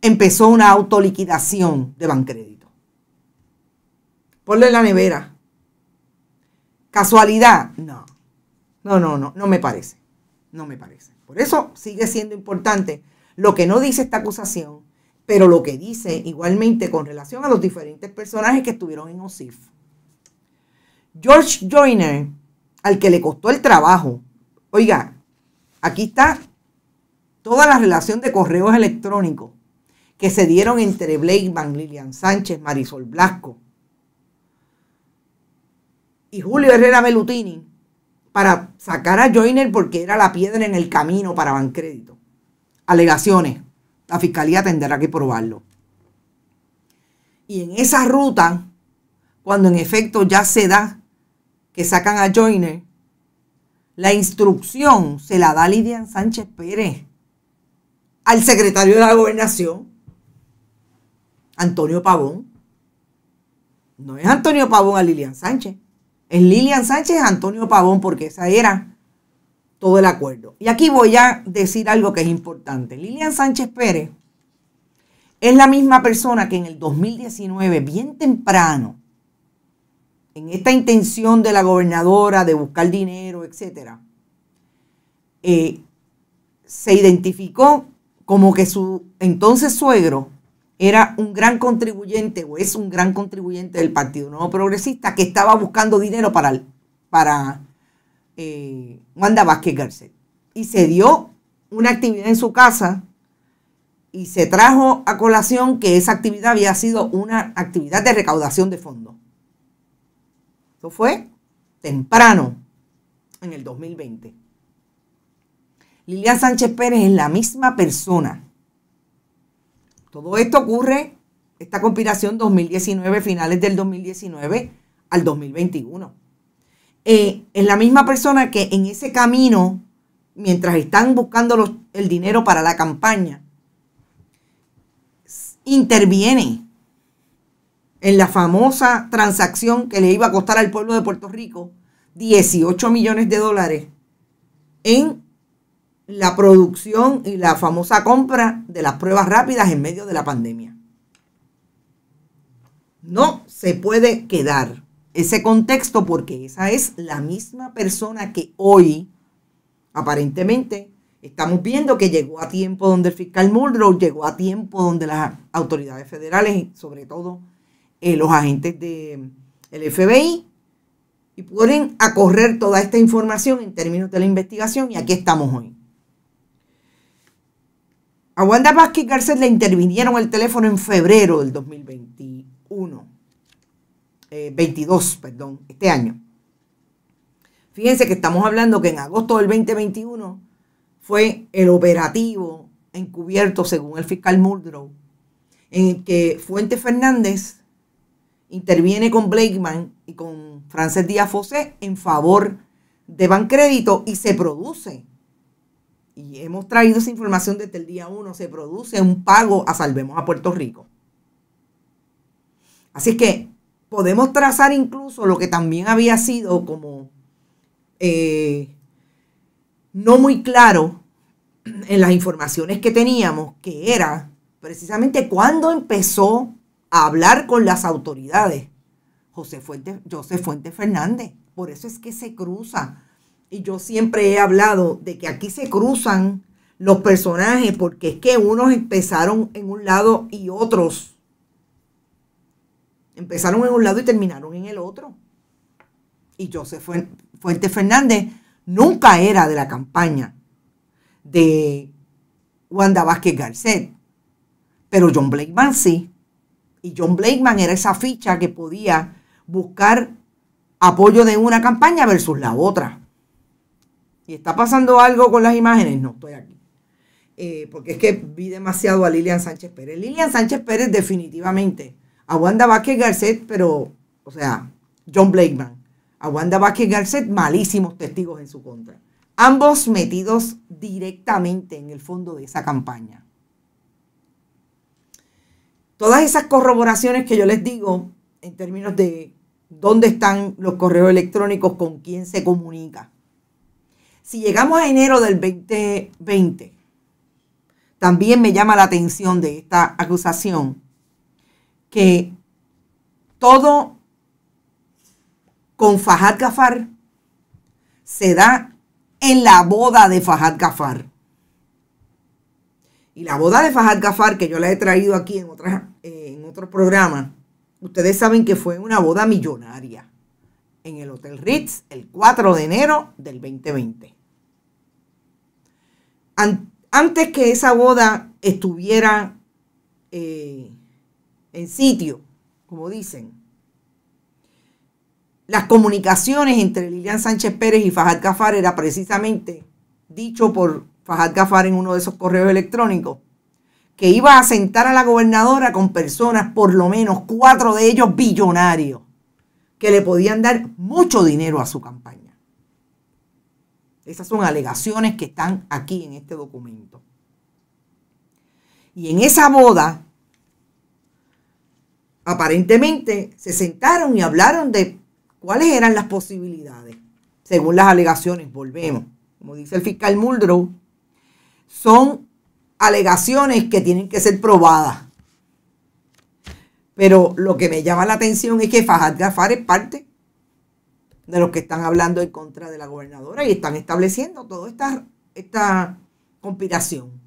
empezó una autoliquidación de Bancrédito. Ponle en la nevera. ¿Casualidad? No. No, no, no, no me parece. No me parece. Por eso sigue siendo importante lo que no dice esta acusación, pero lo que dice igualmente con relación a los diferentes personajes que estuvieron en OSIF. George Joyner, al que le costó el trabajo, oiga, aquí está toda la relación de correos electrónicos que se dieron entre Blakeman, Lilian Sánchez, Marisol Blasco y Julio Herrera Melutini para sacar a Joyner porque era la piedra en el camino para Bancrédito. Alegaciones. La fiscalía tendrá que probarlo. Y en esa ruta, cuando en efecto ya se da que sacan a Joyner, la instrucción se la da Lilian Sánchez Pérez al secretario de la gobernación Antonio Pavón. No es Antonio Pavón a Lilian Sánchez. Es Lilian Sánchez a Antonio Pavón porque esa era todo el acuerdo. Y aquí voy a decir algo que es importante. Lilian Sánchez Pérez es la misma persona que en el 2019, bien temprano, en esta intención de la gobernadora de buscar dinero, etcétera, eh, se identificó como que su entonces suegro era un gran contribuyente o es un gran contribuyente del Partido Nuevo Progresista que estaba buscando dinero para, para eh, Wanda Vázquez Garcet. Y se dio una actividad en su casa y se trajo a colación que esa actividad había sido una actividad de recaudación de fondos. Eso fue temprano en el 2020. Lilian Sánchez Pérez es la misma persona todo esto ocurre, esta conspiración 2019, finales del 2019 al 2021. Eh, es la misma persona que en ese camino, mientras están buscando el dinero para la campaña, interviene en la famosa transacción que le iba a costar al pueblo de Puerto Rico 18 millones de dólares en la producción y la famosa compra de las pruebas rápidas en medio de la pandemia. No se puede quedar ese contexto porque esa es la misma persona que hoy, aparentemente, estamos viendo que llegó a tiempo donde el fiscal Muldrow, llegó a tiempo donde las autoridades federales, sobre todo eh, los agentes del FBI, y pueden acorrer toda esta información en términos de la investigación y aquí estamos hoy. A Wanda Vázquez Garcés le intervinieron el teléfono en febrero del 2021. 22, eh, perdón, este año. Fíjense que estamos hablando que en agosto del 2021 fue el operativo encubierto, según el fiscal Muldrow, en el que Fuente Fernández interviene con Blakeman y con Frances Díaz Fosé en favor de Bancrédito y se produce y hemos traído esa información desde el día 1, se produce un pago a Salvemos a Puerto Rico. Así es que podemos trazar incluso lo que también había sido como eh, no muy claro en las informaciones que teníamos, que era precisamente cuando empezó a hablar con las autoridades José Fuente José Fuentes Fernández. Por eso es que se cruza y yo siempre he hablado de que aquí se cruzan los personajes porque es que unos empezaron en un lado y otros empezaron en un lado y terminaron en el otro. Y José Fuente Fernández nunca era de la campaña de Wanda Vázquez Garcet, pero John Blakeman sí. Y John Blakeman era esa ficha que podía buscar apoyo de una campaña versus la otra y está pasando algo con las imágenes, no estoy aquí. Eh, porque es que vi demasiado a Lilian Sánchez Pérez. Lilian Sánchez Pérez definitivamente. A Wanda Vázquez Garcet, pero, o sea, John Blakeman. A Wanda Vázquez Garcet, malísimos testigos en su contra. Ambos metidos directamente en el fondo de esa campaña. Todas esas corroboraciones que yo les digo en términos de dónde están los correos electrónicos, con quién se comunica si llegamos a enero del 2020, también me llama la atención de esta acusación que todo con Fajad Gafar se da en la boda de Fajad Gafar. Y la boda de Fajad Gafar, que yo la he traído aquí en, eh, en otro programa, ustedes saben que fue una boda millonaria en el Hotel Ritz el 4 de enero del 2020 antes que esa boda estuviera eh, en sitio, como dicen, las comunicaciones entre Lilian Sánchez Pérez y Fajad Gafar era precisamente dicho por Fajad Gafar en uno de esos correos electrónicos, que iba a sentar a la gobernadora con personas, por lo menos cuatro de ellos billonarios, que le podían dar mucho dinero a su campaña. Esas son alegaciones que están aquí en este documento. Y en esa boda, aparentemente se sentaron y hablaron de cuáles eran las posibilidades. Según las alegaciones, volvemos, como dice el fiscal Muldrow, son alegaciones que tienen que ser probadas. Pero lo que me llama la atención es que Fajad Gafar es parte de los que están hablando en contra de la gobernadora y están estableciendo toda esta, esta conspiración.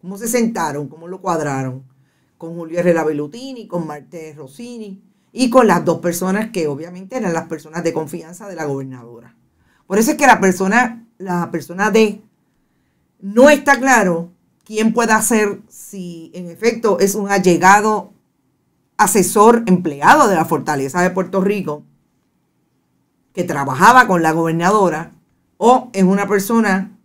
Cómo se sentaron, cómo lo cuadraron con Julio Herrera Bellutini, con Martes Rossini y con las dos personas que obviamente eran las personas de confianza de la gobernadora. Por eso es que la persona, la persona de no está claro quién pueda ser si en efecto es un allegado asesor empleado de la Fortaleza de Puerto Rico que trabajaba con la gobernadora o es una persona,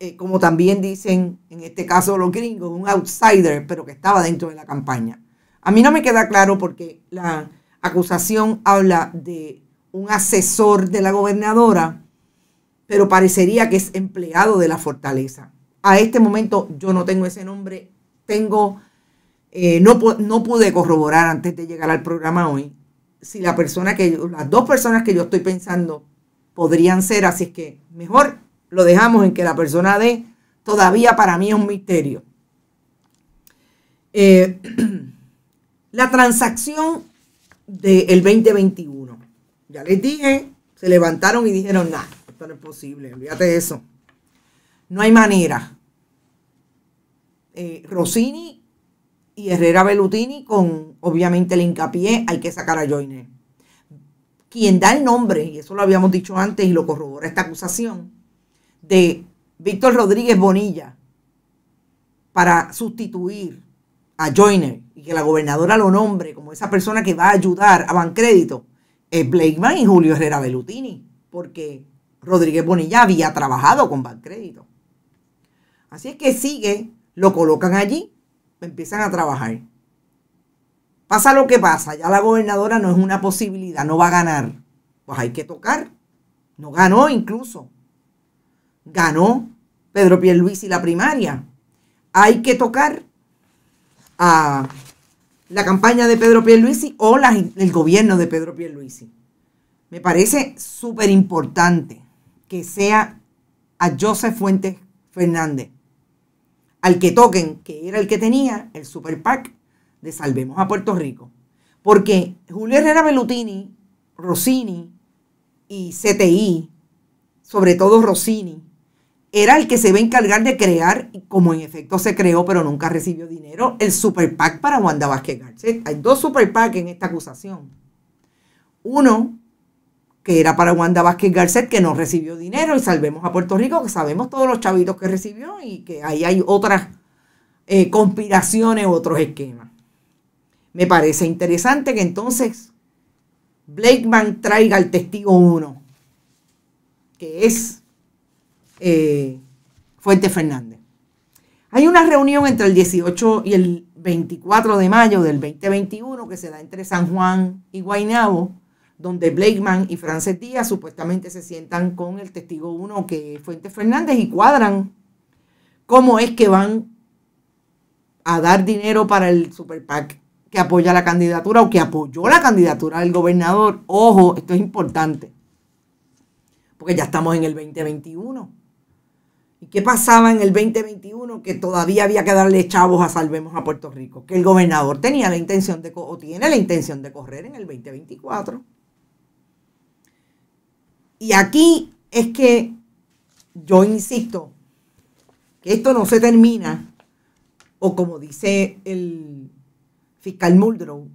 eh, como también dicen en este caso los gringos, un outsider, pero que estaba dentro de la campaña. A mí no me queda claro porque la acusación habla de un asesor de la gobernadora, pero parecería que es empleado de la fortaleza. A este momento yo no tengo ese nombre, tengo, eh, no, no pude corroborar antes de llegar al programa hoy si la persona que las dos personas que yo estoy pensando podrían ser, así es que mejor lo dejamos en que la persona D todavía para mí es un misterio. Eh, la transacción del 2021. Ya les dije, se levantaron y dijeron, nada, esto no es posible, olvídate de eso. No hay manera. Eh, Rossini y Herrera Bellutini con obviamente el hincapié, hay que sacar a Joyner. Quien da el nombre, y eso lo habíamos dicho antes y lo corrobora esta acusación, de Víctor Rodríguez Bonilla para sustituir a Joyner y que la gobernadora lo nombre como esa persona que va a ayudar a Bancrédito es Blakeman y Julio Herrera Velutini porque Rodríguez Bonilla había trabajado con Bancrédito. Así es que sigue, lo colocan allí, empiezan a trabajar. Pasa lo que pasa, ya la gobernadora no es una posibilidad, no va a ganar. Pues hay que tocar. No ganó incluso. Ganó Pedro Pierluisi la primaria. Hay que tocar a la campaña de Pedro Pierluisi o el gobierno de Pedro Pierluisi. Me parece súper importante que sea a Joseph Fuentes Fernández al que toquen, que era el que tenía el Super PAC, Salvemos a Puerto Rico. Porque Julio Herrera Bellutini, Rossini y CTI, sobre todo Rossini, era el que se va a encargar de crear, como en efecto se creó, pero nunca recibió dinero, el super PAC para Wanda Vázquez Garcet. Hay dos super en esta acusación. Uno, que era para Wanda Vázquez Garcet, que no recibió dinero, y salvemos a Puerto Rico, que sabemos todos los chavitos que recibió y que ahí hay otras eh, conspiraciones, otros esquemas. Me parece interesante que entonces Blakeman traiga al testigo 1, que es eh, Fuente Fernández. Hay una reunión entre el 18 y el 24 de mayo del 2021 que se da entre San Juan y Guaynabo, donde Blakeman y Frances Díaz supuestamente se sientan con el testigo 1 que es Fuente Fernández y cuadran cómo es que van a dar dinero para el Super que apoya la candidatura o que apoyó la candidatura del gobernador. Ojo, esto es importante, porque ya estamos en el 2021. ¿Y qué pasaba en el 2021? Que todavía había que darle chavos a Salvemos a Puerto Rico, que el gobernador tenía la intención de, o tiene la intención de correr en el 2024. Y aquí es que yo insisto, que esto no se termina, o como dice el fiscal Muldrow,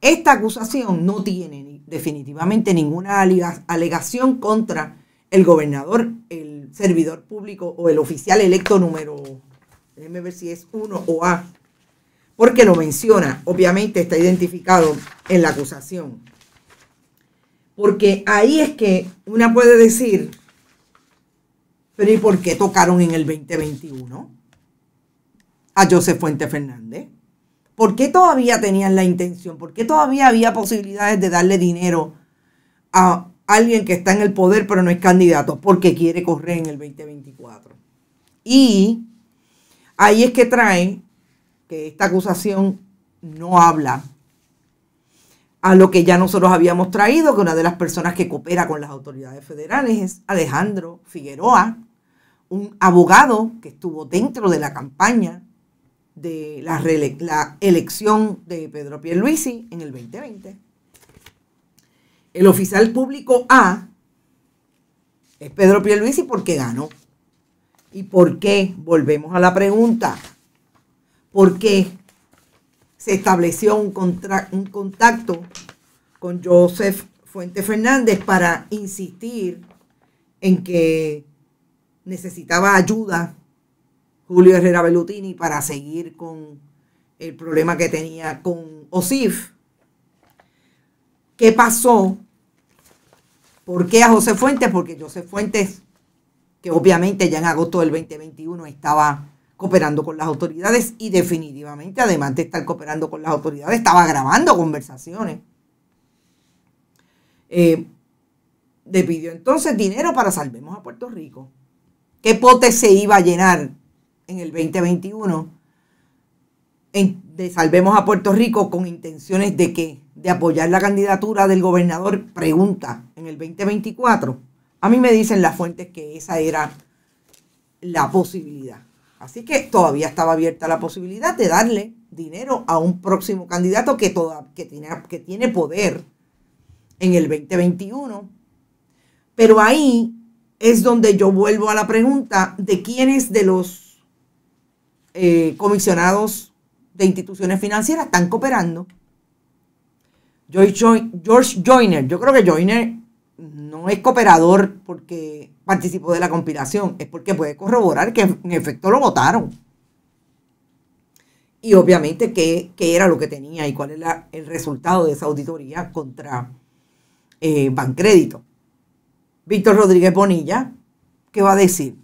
esta acusación no tiene definitivamente ninguna alegación contra el gobernador, el servidor público o el oficial electo número, déjeme ver si es uno o A, porque lo menciona, obviamente está identificado en la acusación. Porque ahí es que una puede decir, pero ¿y por qué tocaron en el 2021 a José Fuente Fernández? ¿Por qué todavía tenían la intención? ¿Por qué todavía había posibilidades de darle dinero a alguien que está en el poder pero no es candidato? Porque quiere correr en el 2024. Y ahí es que traen que esta acusación no habla a lo que ya nosotros habíamos traído, que una de las personas que coopera con las autoridades federales es Alejandro Figueroa, un abogado que estuvo dentro de la campaña de la, elección de Pedro Pierluisi en el 2020. El oficial público A es Pedro Pierluisi porque ganó. ¿Y por qué? Volvemos a la pregunta. ¿Por qué se estableció un, un contacto con Joseph Fuente Fernández para insistir en que necesitaba ayuda Julio Herrera Bellutini para seguir con el problema que tenía con OSIF. ¿Qué pasó? ¿Por qué a José Fuentes? Porque José Fuentes, que obviamente ya en agosto del 2021 estaba cooperando con las autoridades y definitivamente, además de estar cooperando con las autoridades, estaba grabando conversaciones. Eh, le pidió entonces dinero para salvemos a Puerto Rico. ¿Qué potes se iba a llenar en el 2021 de Salvemos a Puerto Rico con intenciones de que de apoyar la candidatura del gobernador pregunta en el 2024. A mí me dicen las fuentes que esa era la posibilidad. Así que todavía estaba abierta la posibilidad de darle dinero a un próximo candidato que, que, tiene, que tiene poder en el 2021. Pero ahí es donde yo vuelvo a la pregunta de quiénes de los eh, comisionados de instituciones financieras están cooperando. George Joyner, yo creo que Joyner no es cooperador porque participó de la compilación, es porque puede corroborar que en efecto lo votaron. Y obviamente qué, era lo que tenía y cuál era el resultado de esa auditoría contra eh, Bancrédito. Víctor Rodríguez Bonilla, ¿qué va a decir?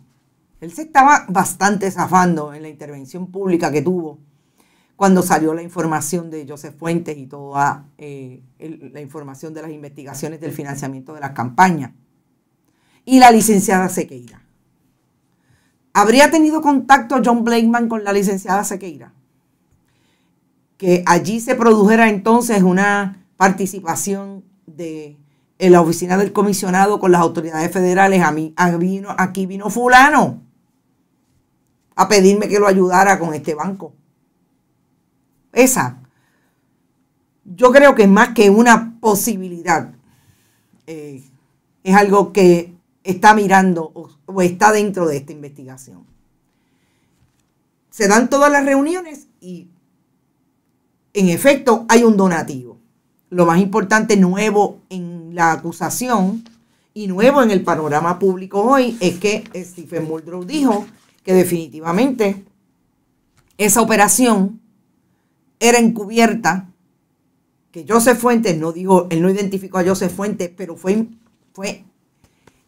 Él se estaba bastante zafando en la intervención pública que tuvo cuando salió la información de Joseph Fuentes y toda eh, la información de las investigaciones del financiamiento de las campañas. Y la licenciada Sequeira. ¿Habría tenido contacto John Blakeman con la licenciada Sequeira? Que allí se produjera entonces una participación de en la oficina del comisionado con las autoridades federales. A mí, aquí vino fulano a pedirme que lo ayudara con este banco. Esa, yo creo que es más que una posibilidad, eh, es algo que está mirando o, o está dentro de esta investigación. Se dan todas las reuniones y en efecto hay un donativo. Lo más importante nuevo en la acusación y nuevo en el panorama público hoy es que Stephen Muldrow dijo que definitivamente esa operación era encubierta, que Joseph Fuentes no dijo, él no identificó a José Fuentes, pero fue, fue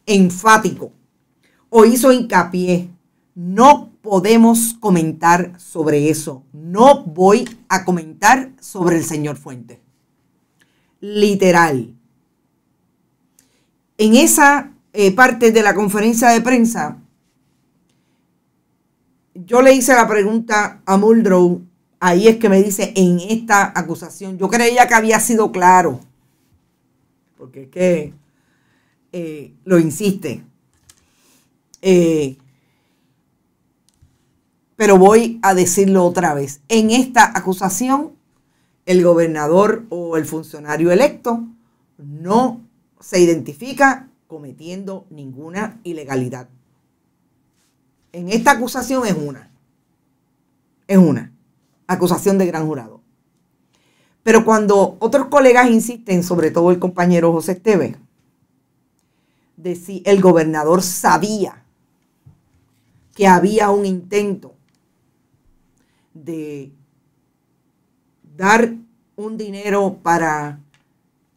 enfático o hizo hincapié. No podemos comentar sobre eso. No voy a comentar sobre el señor Fuentes. Literal. En esa eh, parte de la conferencia de prensa, yo le hice la pregunta a Muldrow, ahí es que me dice en esta acusación, yo creía que había sido claro, porque es que eh, lo insiste. Eh, pero voy a decirlo otra vez. En esta acusación, el gobernador o el funcionario electo no se identifica cometiendo ninguna ilegalidad en esta acusación es una. Es una. Acusación de gran jurado. Pero cuando otros colegas insisten, sobre todo el compañero José Esteves, de si el gobernador sabía que había un intento de dar un dinero para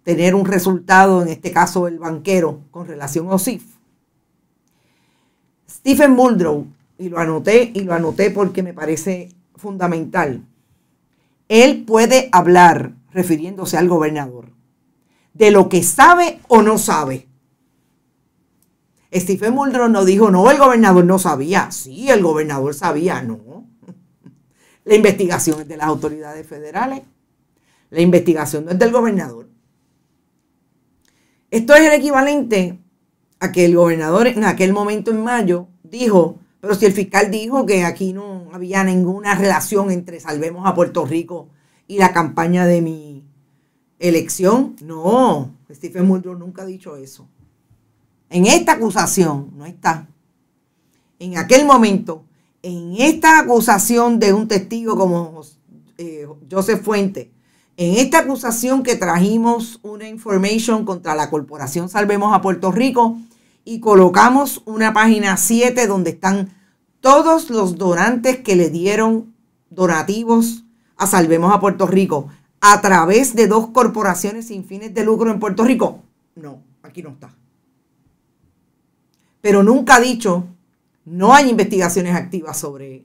tener un resultado, en este caso el banquero, con relación a OSIF, Stephen Muldrow, y lo anoté, y lo anoté porque me parece fundamental. Él puede hablar, refiriéndose al gobernador, de lo que sabe o no sabe. Stephen Muldrow no dijo, no, el gobernador no sabía. Sí, el gobernador sabía, no. La investigación es de las autoridades federales. La investigación no es del gobernador. Esto es el equivalente a que el gobernador en aquel momento en mayo dijo, pero si el fiscal dijo que aquí no había ninguna relación entre Salvemos a Puerto Rico y la campaña de mi elección, no, Stephen Muldrow nunca ha dicho eso. En esta acusación no está. En aquel momento, en esta acusación de un testigo como eh, Joseph Fuente, en esta acusación que trajimos una información contra la corporación Salvemos a Puerto Rico, y colocamos una página 7 donde están todos los donantes que le dieron donativos a Salvemos a Puerto Rico a través de dos corporaciones sin fines de lucro en Puerto Rico. No, aquí no está. Pero nunca ha dicho, no hay investigaciones activas sobre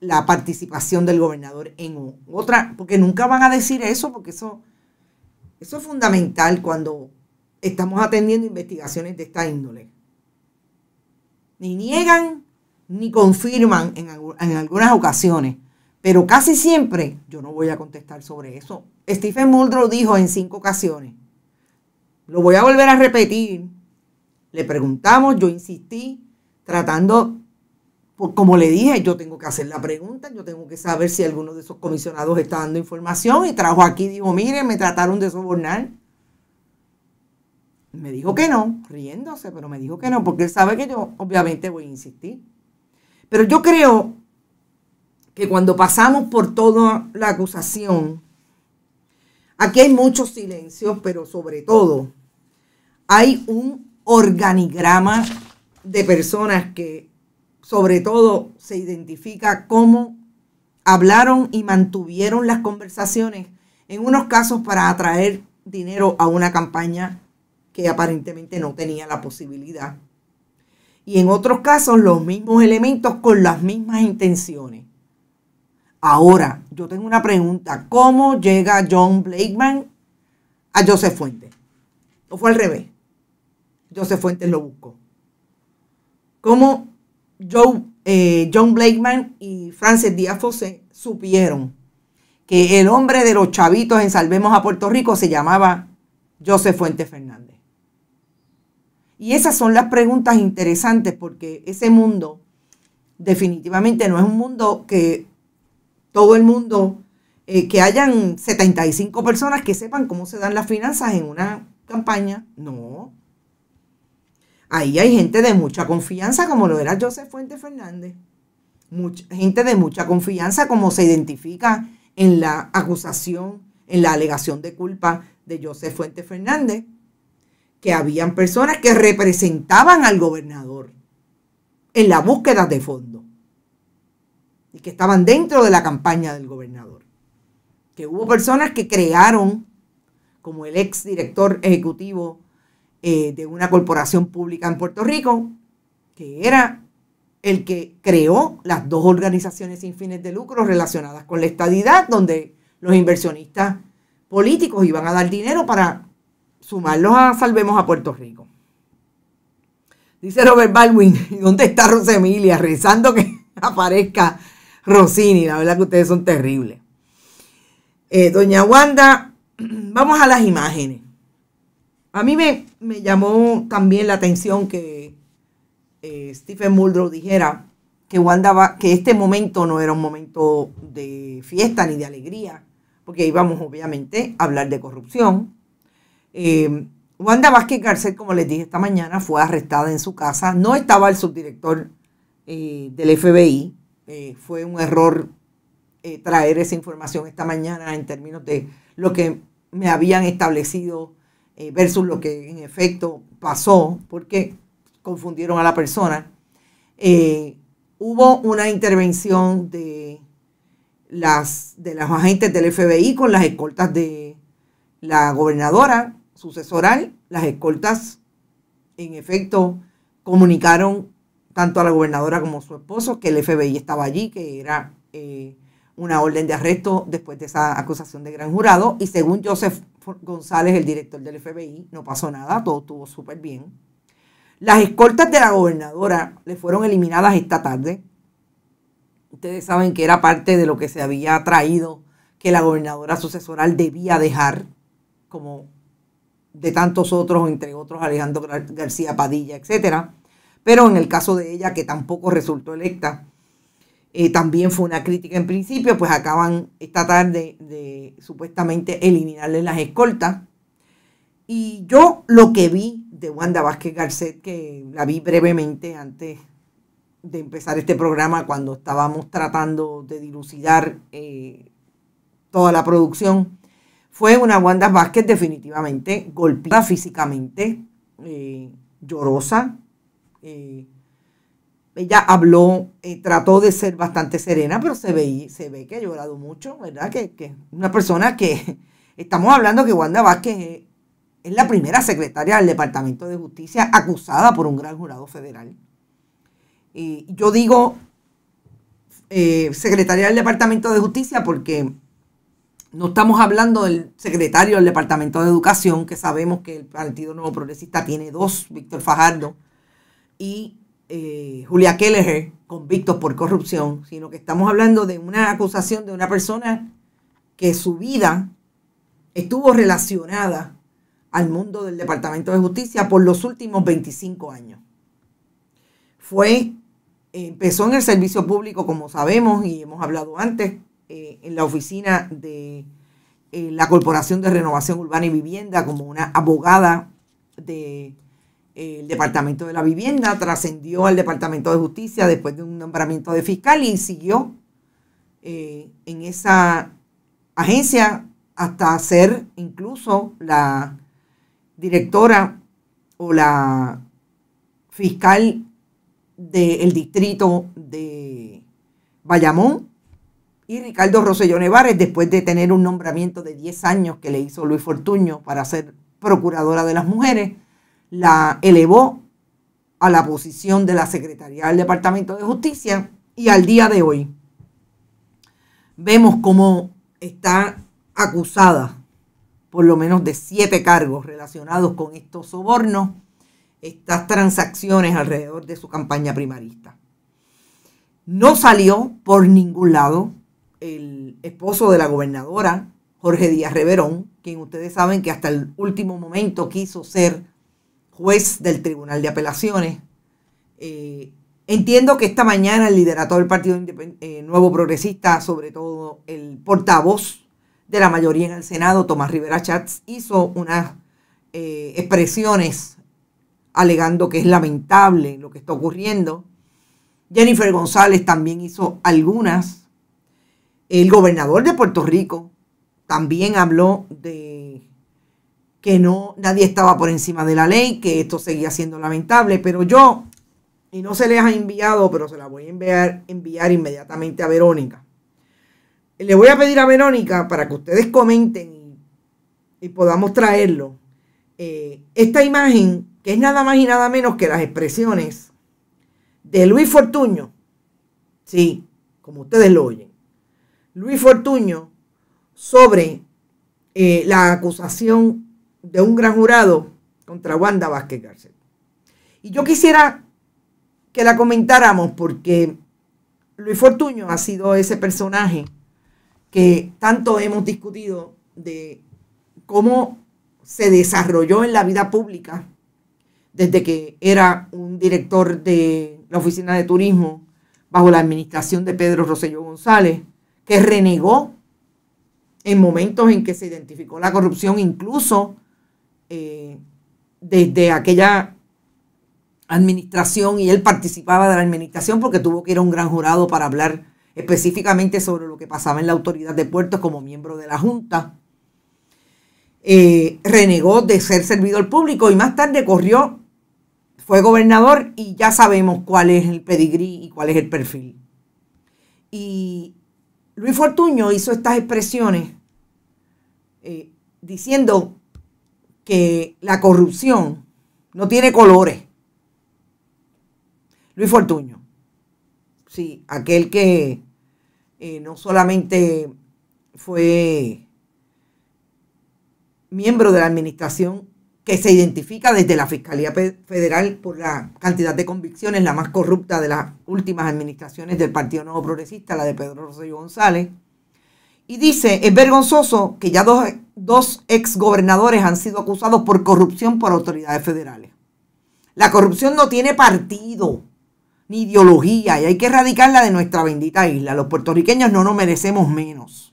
la participación del gobernador en otra, porque nunca van a decir eso, porque eso, eso es fundamental cuando estamos atendiendo investigaciones de esta índole ni niegan ni confirman en, algunas ocasiones. Pero casi siempre yo no voy a contestar sobre eso. Stephen Muldrow dijo en cinco ocasiones, lo voy a volver a repetir. Le preguntamos, yo insistí, tratando, pues, como le dije, yo tengo que hacer la pregunta, yo tengo que saber si alguno de esos comisionados está dando información y trajo aquí, dijo, miren, me trataron de sobornar me dijo que no, riéndose, pero me dijo que no, porque él sabe que yo obviamente voy a insistir. Pero yo creo que cuando pasamos por toda la acusación, aquí hay mucho silencio, pero sobre todo hay un organigrama de personas que sobre todo se identifica cómo hablaron y mantuvieron las conversaciones, en unos casos para atraer dinero a una campaña que aparentemente no tenía la posibilidad. Y en otros casos los mismos elementos con las mismas intenciones. Ahora, yo tengo una pregunta. ¿Cómo llega John Blakeman a Joseph Fuentes? ¿O fue al revés? Joseph Fuentes lo buscó. ¿Cómo eh, John Blakeman y Francis Díaz Fosé supieron que el hombre de los chavitos en Salvemos a Puerto Rico se llamaba Joseph Fuentes Fernández? Y esas son las preguntas interesantes porque ese mundo definitivamente no es un mundo que todo el mundo, eh, que hayan 75 personas que sepan cómo se dan las finanzas en una campaña. No. Ahí hay gente de mucha confianza, como lo era José Fuente Fernández. gente de mucha confianza, como se identifica en la acusación, en la alegación de culpa de José Fuente Fernández que habían personas que representaban al gobernador en la búsqueda de fondo y que estaban dentro de la campaña del gobernador. Que hubo personas que crearon, como el ex director ejecutivo eh, de una corporación pública en Puerto Rico, que era el que creó las dos organizaciones sin fines de lucro relacionadas con la estadidad, donde los inversionistas políticos iban a dar dinero para sumarlos a Salvemos a Puerto Rico. Dice Robert Baldwin, ¿y dónde está Rosemilia? Rezando que aparezca Rossini. La verdad que ustedes son terribles. Eh, doña Wanda, vamos a las imágenes. A mí me, me llamó también la atención que eh, Stephen Muldrow dijera que Wanda que este momento no era un momento de fiesta ni de alegría, porque íbamos obviamente a hablar de corrupción, eh, Wanda Vázquez Garcet, como les dije esta mañana, fue arrestada en su casa. No estaba el subdirector eh, del FBI. Eh, fue un error eh, traer esa información esta mañana en términos de lo que me habían establecido versus lo que en efecto pasó, porque confundieron a la persona. hubo una intervención de las, de los agentes del FBI con las escoltas de la gobernadora sucesoral, las escoltas, en efecto, comunicaron tanto a la gobernadora como a su esposo que el FBI estaba allí, que era eh, una orden de arresto después de esa acusación de gran jurado. Y según Joseph González, el director del FBI, no pasó nada, todo estuvo súper bien. Las escoltas de la gobernadora le fueron eliminadas esta tarde. Ustedes saben que era parte de lo que se había traído que la gobernadora sucesoral debía dejar como de tantos otros, entre otros Alejandro García Padilla, etcétera. Pero en el caso de ella, que tampoco resultó electa, eh, también fue una crítica en principio, pues acaban esta tarde de, supuestamente eliminarle las escoltas. Y yo lo que vi de Wanda Vázquez Garcet, que la vi brevemente antes de empezar este programa, cuando estábamos tratando de dilucidar eh, toda la producción, fue una Wanda Vázquez definitivamente golpeada físicamente, eh, llorosa. Eh, ella habló, eh, trató de ser bastante serena, pero se ve, se ve que ha llorado mucho, ¿verdad? Que, que una persona que estamos hablando que Wanda Vázquez es, la primera secretaria del Departamento de Justicia acusada por un gran jurado federal. Y yo digo secretaria del Departamento de Justicia porque no estamos hablando del secretario del Departamento de Educación, que sabemos que el Partido Nuevo Progresista tiene dos, Víctor Fajardo y eh, Julia Kelleher, convictos por corrupción, sino que estamos hablando de una acusación de una persona que su vida estuvo relacionada al mundo del Departamento de Justicia por los últimos 25 años. Fue, empezó en el servicio público, como sabemos y hemos hablado antes, eh, en la oficina de eh, la Corporación de Renovación Urbana y Vivienda como una abogada del eh, Departamento de la Vivienda, trascendió al Departamento de Justicia después de un nombramiento de fiscal y siguió en esa agencia hasta ser incluso la directora o la fiscal del distrito de Bayamón y Ricardo Rosselló Nevares, después de tener un nombramiento de 10 años que le hizo Luis Fortuño para ser procuradora de las mujeres, la elevó a la posición de la Secretaría del Departamento de Justicia y al día de hoy vemos cómo está acusada por lo menos de siete cargos relacionados con estos sobornos, estas transacciones alrededor de su campaña primarista. No salió por ningún lado, el esposo de la gobernadora, Jorge Díaz Reverón, quien ustedes saben que hasta el último momento quiso ser juez del Tribunal de Apelaciones. Eh, entiendo que esta mañana el liderato del Partido eh, Nuevo Progresista, sobre todo el portavoz de la mayoría en el Senado, Tomás Rivera Chats, hizo unas eh, expresiones alegando que es lamentable lo que está ocurriendo. Jennifer González también hizo algunas el gobernador de Puerto Rico también habló de que no, nadie estaba por encima de la ley, que esto seguía siendo lamentable, pero yo, y no se les ha enviado, pero se la voy a enviar, enviar inmediatamente a Verónica. Le voy a pedir a Verónica para que ustedes comenten y, podamos traerlo. Eh, esta imagen, que es nada más y nada menos que las expresiones de Luis Fortuño, sí, como ustedes lo oyen Luis Fortuño sobre eh, la acusación de un gran jurado contra Wanda Vázquez Garcet. Y yo quisiera que la comentáramos porque Luis Fortuño ha sido ese personaje que tanto hemos discutido de cómo se desarrolló en la vida pública desde que era un director de la Oficina de Turismo bajo la administración de Pedro Rosselló González que renegó en momentos en que se identificó la corrupción, incluso eh, desde aquella administración, y él participaba de la administración porque tuvo que ir a un gran jurado para hablar específicamente sobre lo que pasaba en la autoridad de puertos como miembro de la Junta. Eh, renegó de ser servidor público y más tarde corrió, fue gobernador y ya sabemos cuál es el pedigrí y cuál es el perfil. Y Luis Fortuño hizo estas expresiones eh, diciendo que la corrupción no tiene colores. Luis Fortuño, sí, aquel que eh, no solamente fue miembro de la administración que se identifica desde la Fiscalía Federal por la cantidad de convicciones, la más corrupta de las últimas administraciones del Partido Nuevo Progresista, la de Pedro Rosario González. Y dice, es vergonzoso que ya dos, exgobernadores han sido acusados por corrupción por autoridades federales. La corrupción no tiene partido ni ideología y hay que erradicarla de nuestra bendita isla. Los puertorriqueños no nos merecemos menos.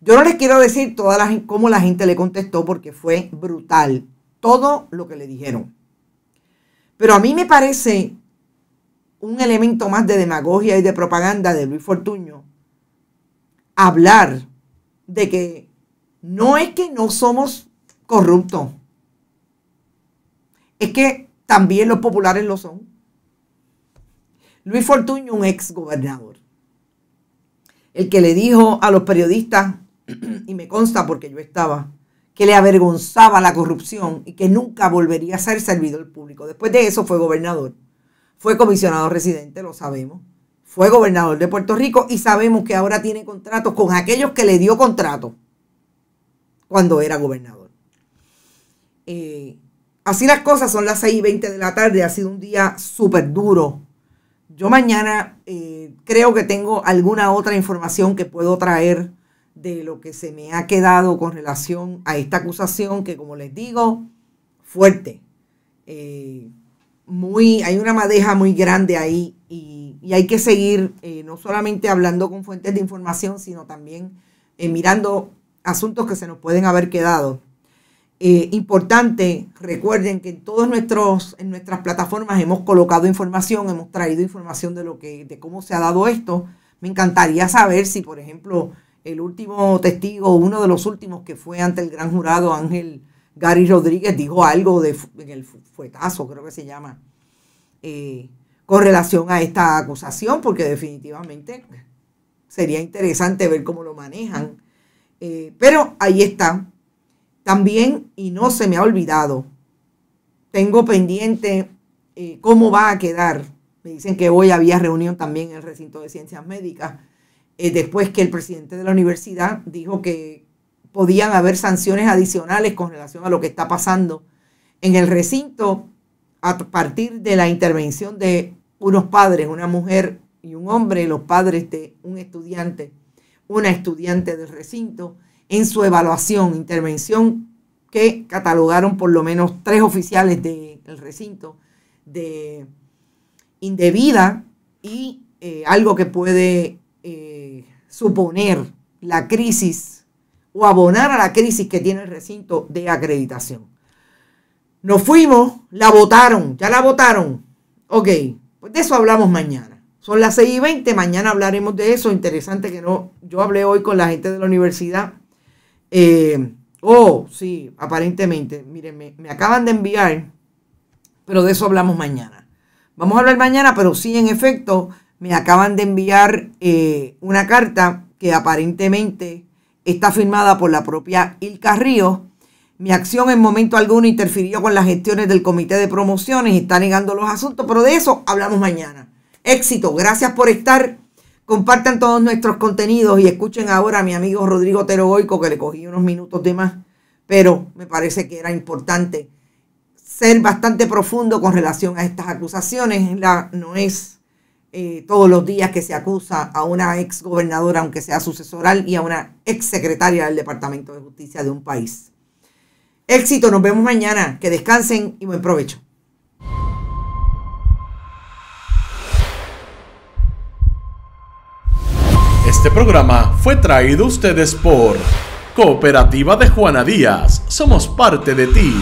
Yo no les quiero decir todas las, cómo la gente le contestó porque fue brutal todo lo que le dijeron. Pero a mí me parece un elemento más de demagogia y de propaganda de Luis Fortuño hablar de que no es que no somos corruptos, es que también los populares lo son. Luis Fortuño, un ex gobernador, el que le dijo a los periodistas, y me consta porque yo estaba, que le avergonzaba la corrupción y que nunca volvería a ser servido al público. Después de eso fue gobernador, fue comisionado residente, lo sabemos, fue gobernador de Puerto Rico y sabemos que ahora tiene contratos con aquellos que le dio contrato cuando era gobernador. Eh, así las cosas, son las 6 y de la tarde, ha sido un día súper duro. Yo mañana eh, creo que tengo alguna otra información que puedo traer de lo que se me ha quedado con relación a esta acusación que, como les digo, fuerte. Eh, muy, hay una madeja muy grande ahí y, hay que seguir eh, no solamente hablando con fuentes de información, sino también eh, mirando asuntos que se nos pueden haber quedado. importante, recuerden que en todas nuestros, nuestras plataformas hemos colocado información, hemos traído información de lo que, de cómo se ha dado esto. Me encantaría saber si, por ejemplo, el último testigo, uno de los últimos que fue ante el gran jurado Ángel Gary Rodríguez, dijo algo de, en el fuetazo, creo que se llama, eh, con relación a esta acusación, porque definitivamente sería interesante ver cómo lo manejan. Eh, pero ahí está. También, y no se me ha olvidado, tengo pendiente eh, cómo va a quedar. Me dicen que hoy había reunión también en el recinto de ciencias médicas eh, después que el presidente de la universidad dijo que podían haber sanciones adicionales con relación a lo que está pasando en el recinto a partir de la intervención de unos padres, una mujer y un hombre, los padres de un estudiante, una estudiante del recinto, en su evaluación, intervención que catalogaron por lo menos tres oficiales del recinto de indebida y eh, algo que puede suponer la crisis o abonar a la crisis que tiene el recinto de acreditación. Nos fuimos, la votaron, ya la votaron. Ok, pues de eso hablamos mañana. Son las 6 y 20, mañana hablaremos de eso. Interesante que no, yo hablé hoy con la gente de la universidad. Eh, oh, sí, aparentemente, miren, me, me acaban de enviar, pero de eso hablamos mañana. Vamos a hablar mañana, pero sí, en efecto, me acaban de enviar eh, una carta que aparentemente está firmada por la propia Ilka Ríos. Mi acción en momento alguno interfirió con las gestiones del comité de promociones y está negando los asuntos, pero de eso hablamos mañana. Éxito, gracias por estar. Compartan todos nuestros contenidos y escuchen ahora a mi amigo Rodrigo Terogoico, que le cogí unos minutos de más, pero me parece que era importante ser bastante profundo con relación a estas acusaciones. La, no es eh, todos los días que se acusa a una exgobernadora aunque sea sucesoral, y a una ex secretaria del Departamento de Justicia de un país. Éxito, nos vemos mañana. Que descansen y buen provecho. Este programa fue traído a ustedes por Cooperativa de Juana Díaz. Somos parte de ti.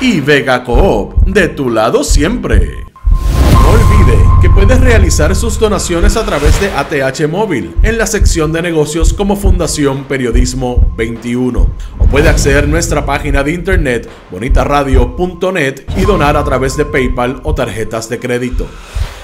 Y Vega Coop, de tu lado siempre que puedes realizar sus donaciones a través de ATH Móvil en la sección de negocios como Fundación Periodismo 21. O puede acceder a nuestra página de internet bonitaradio.net y donar a través de PayPal o tarjetas de crédito.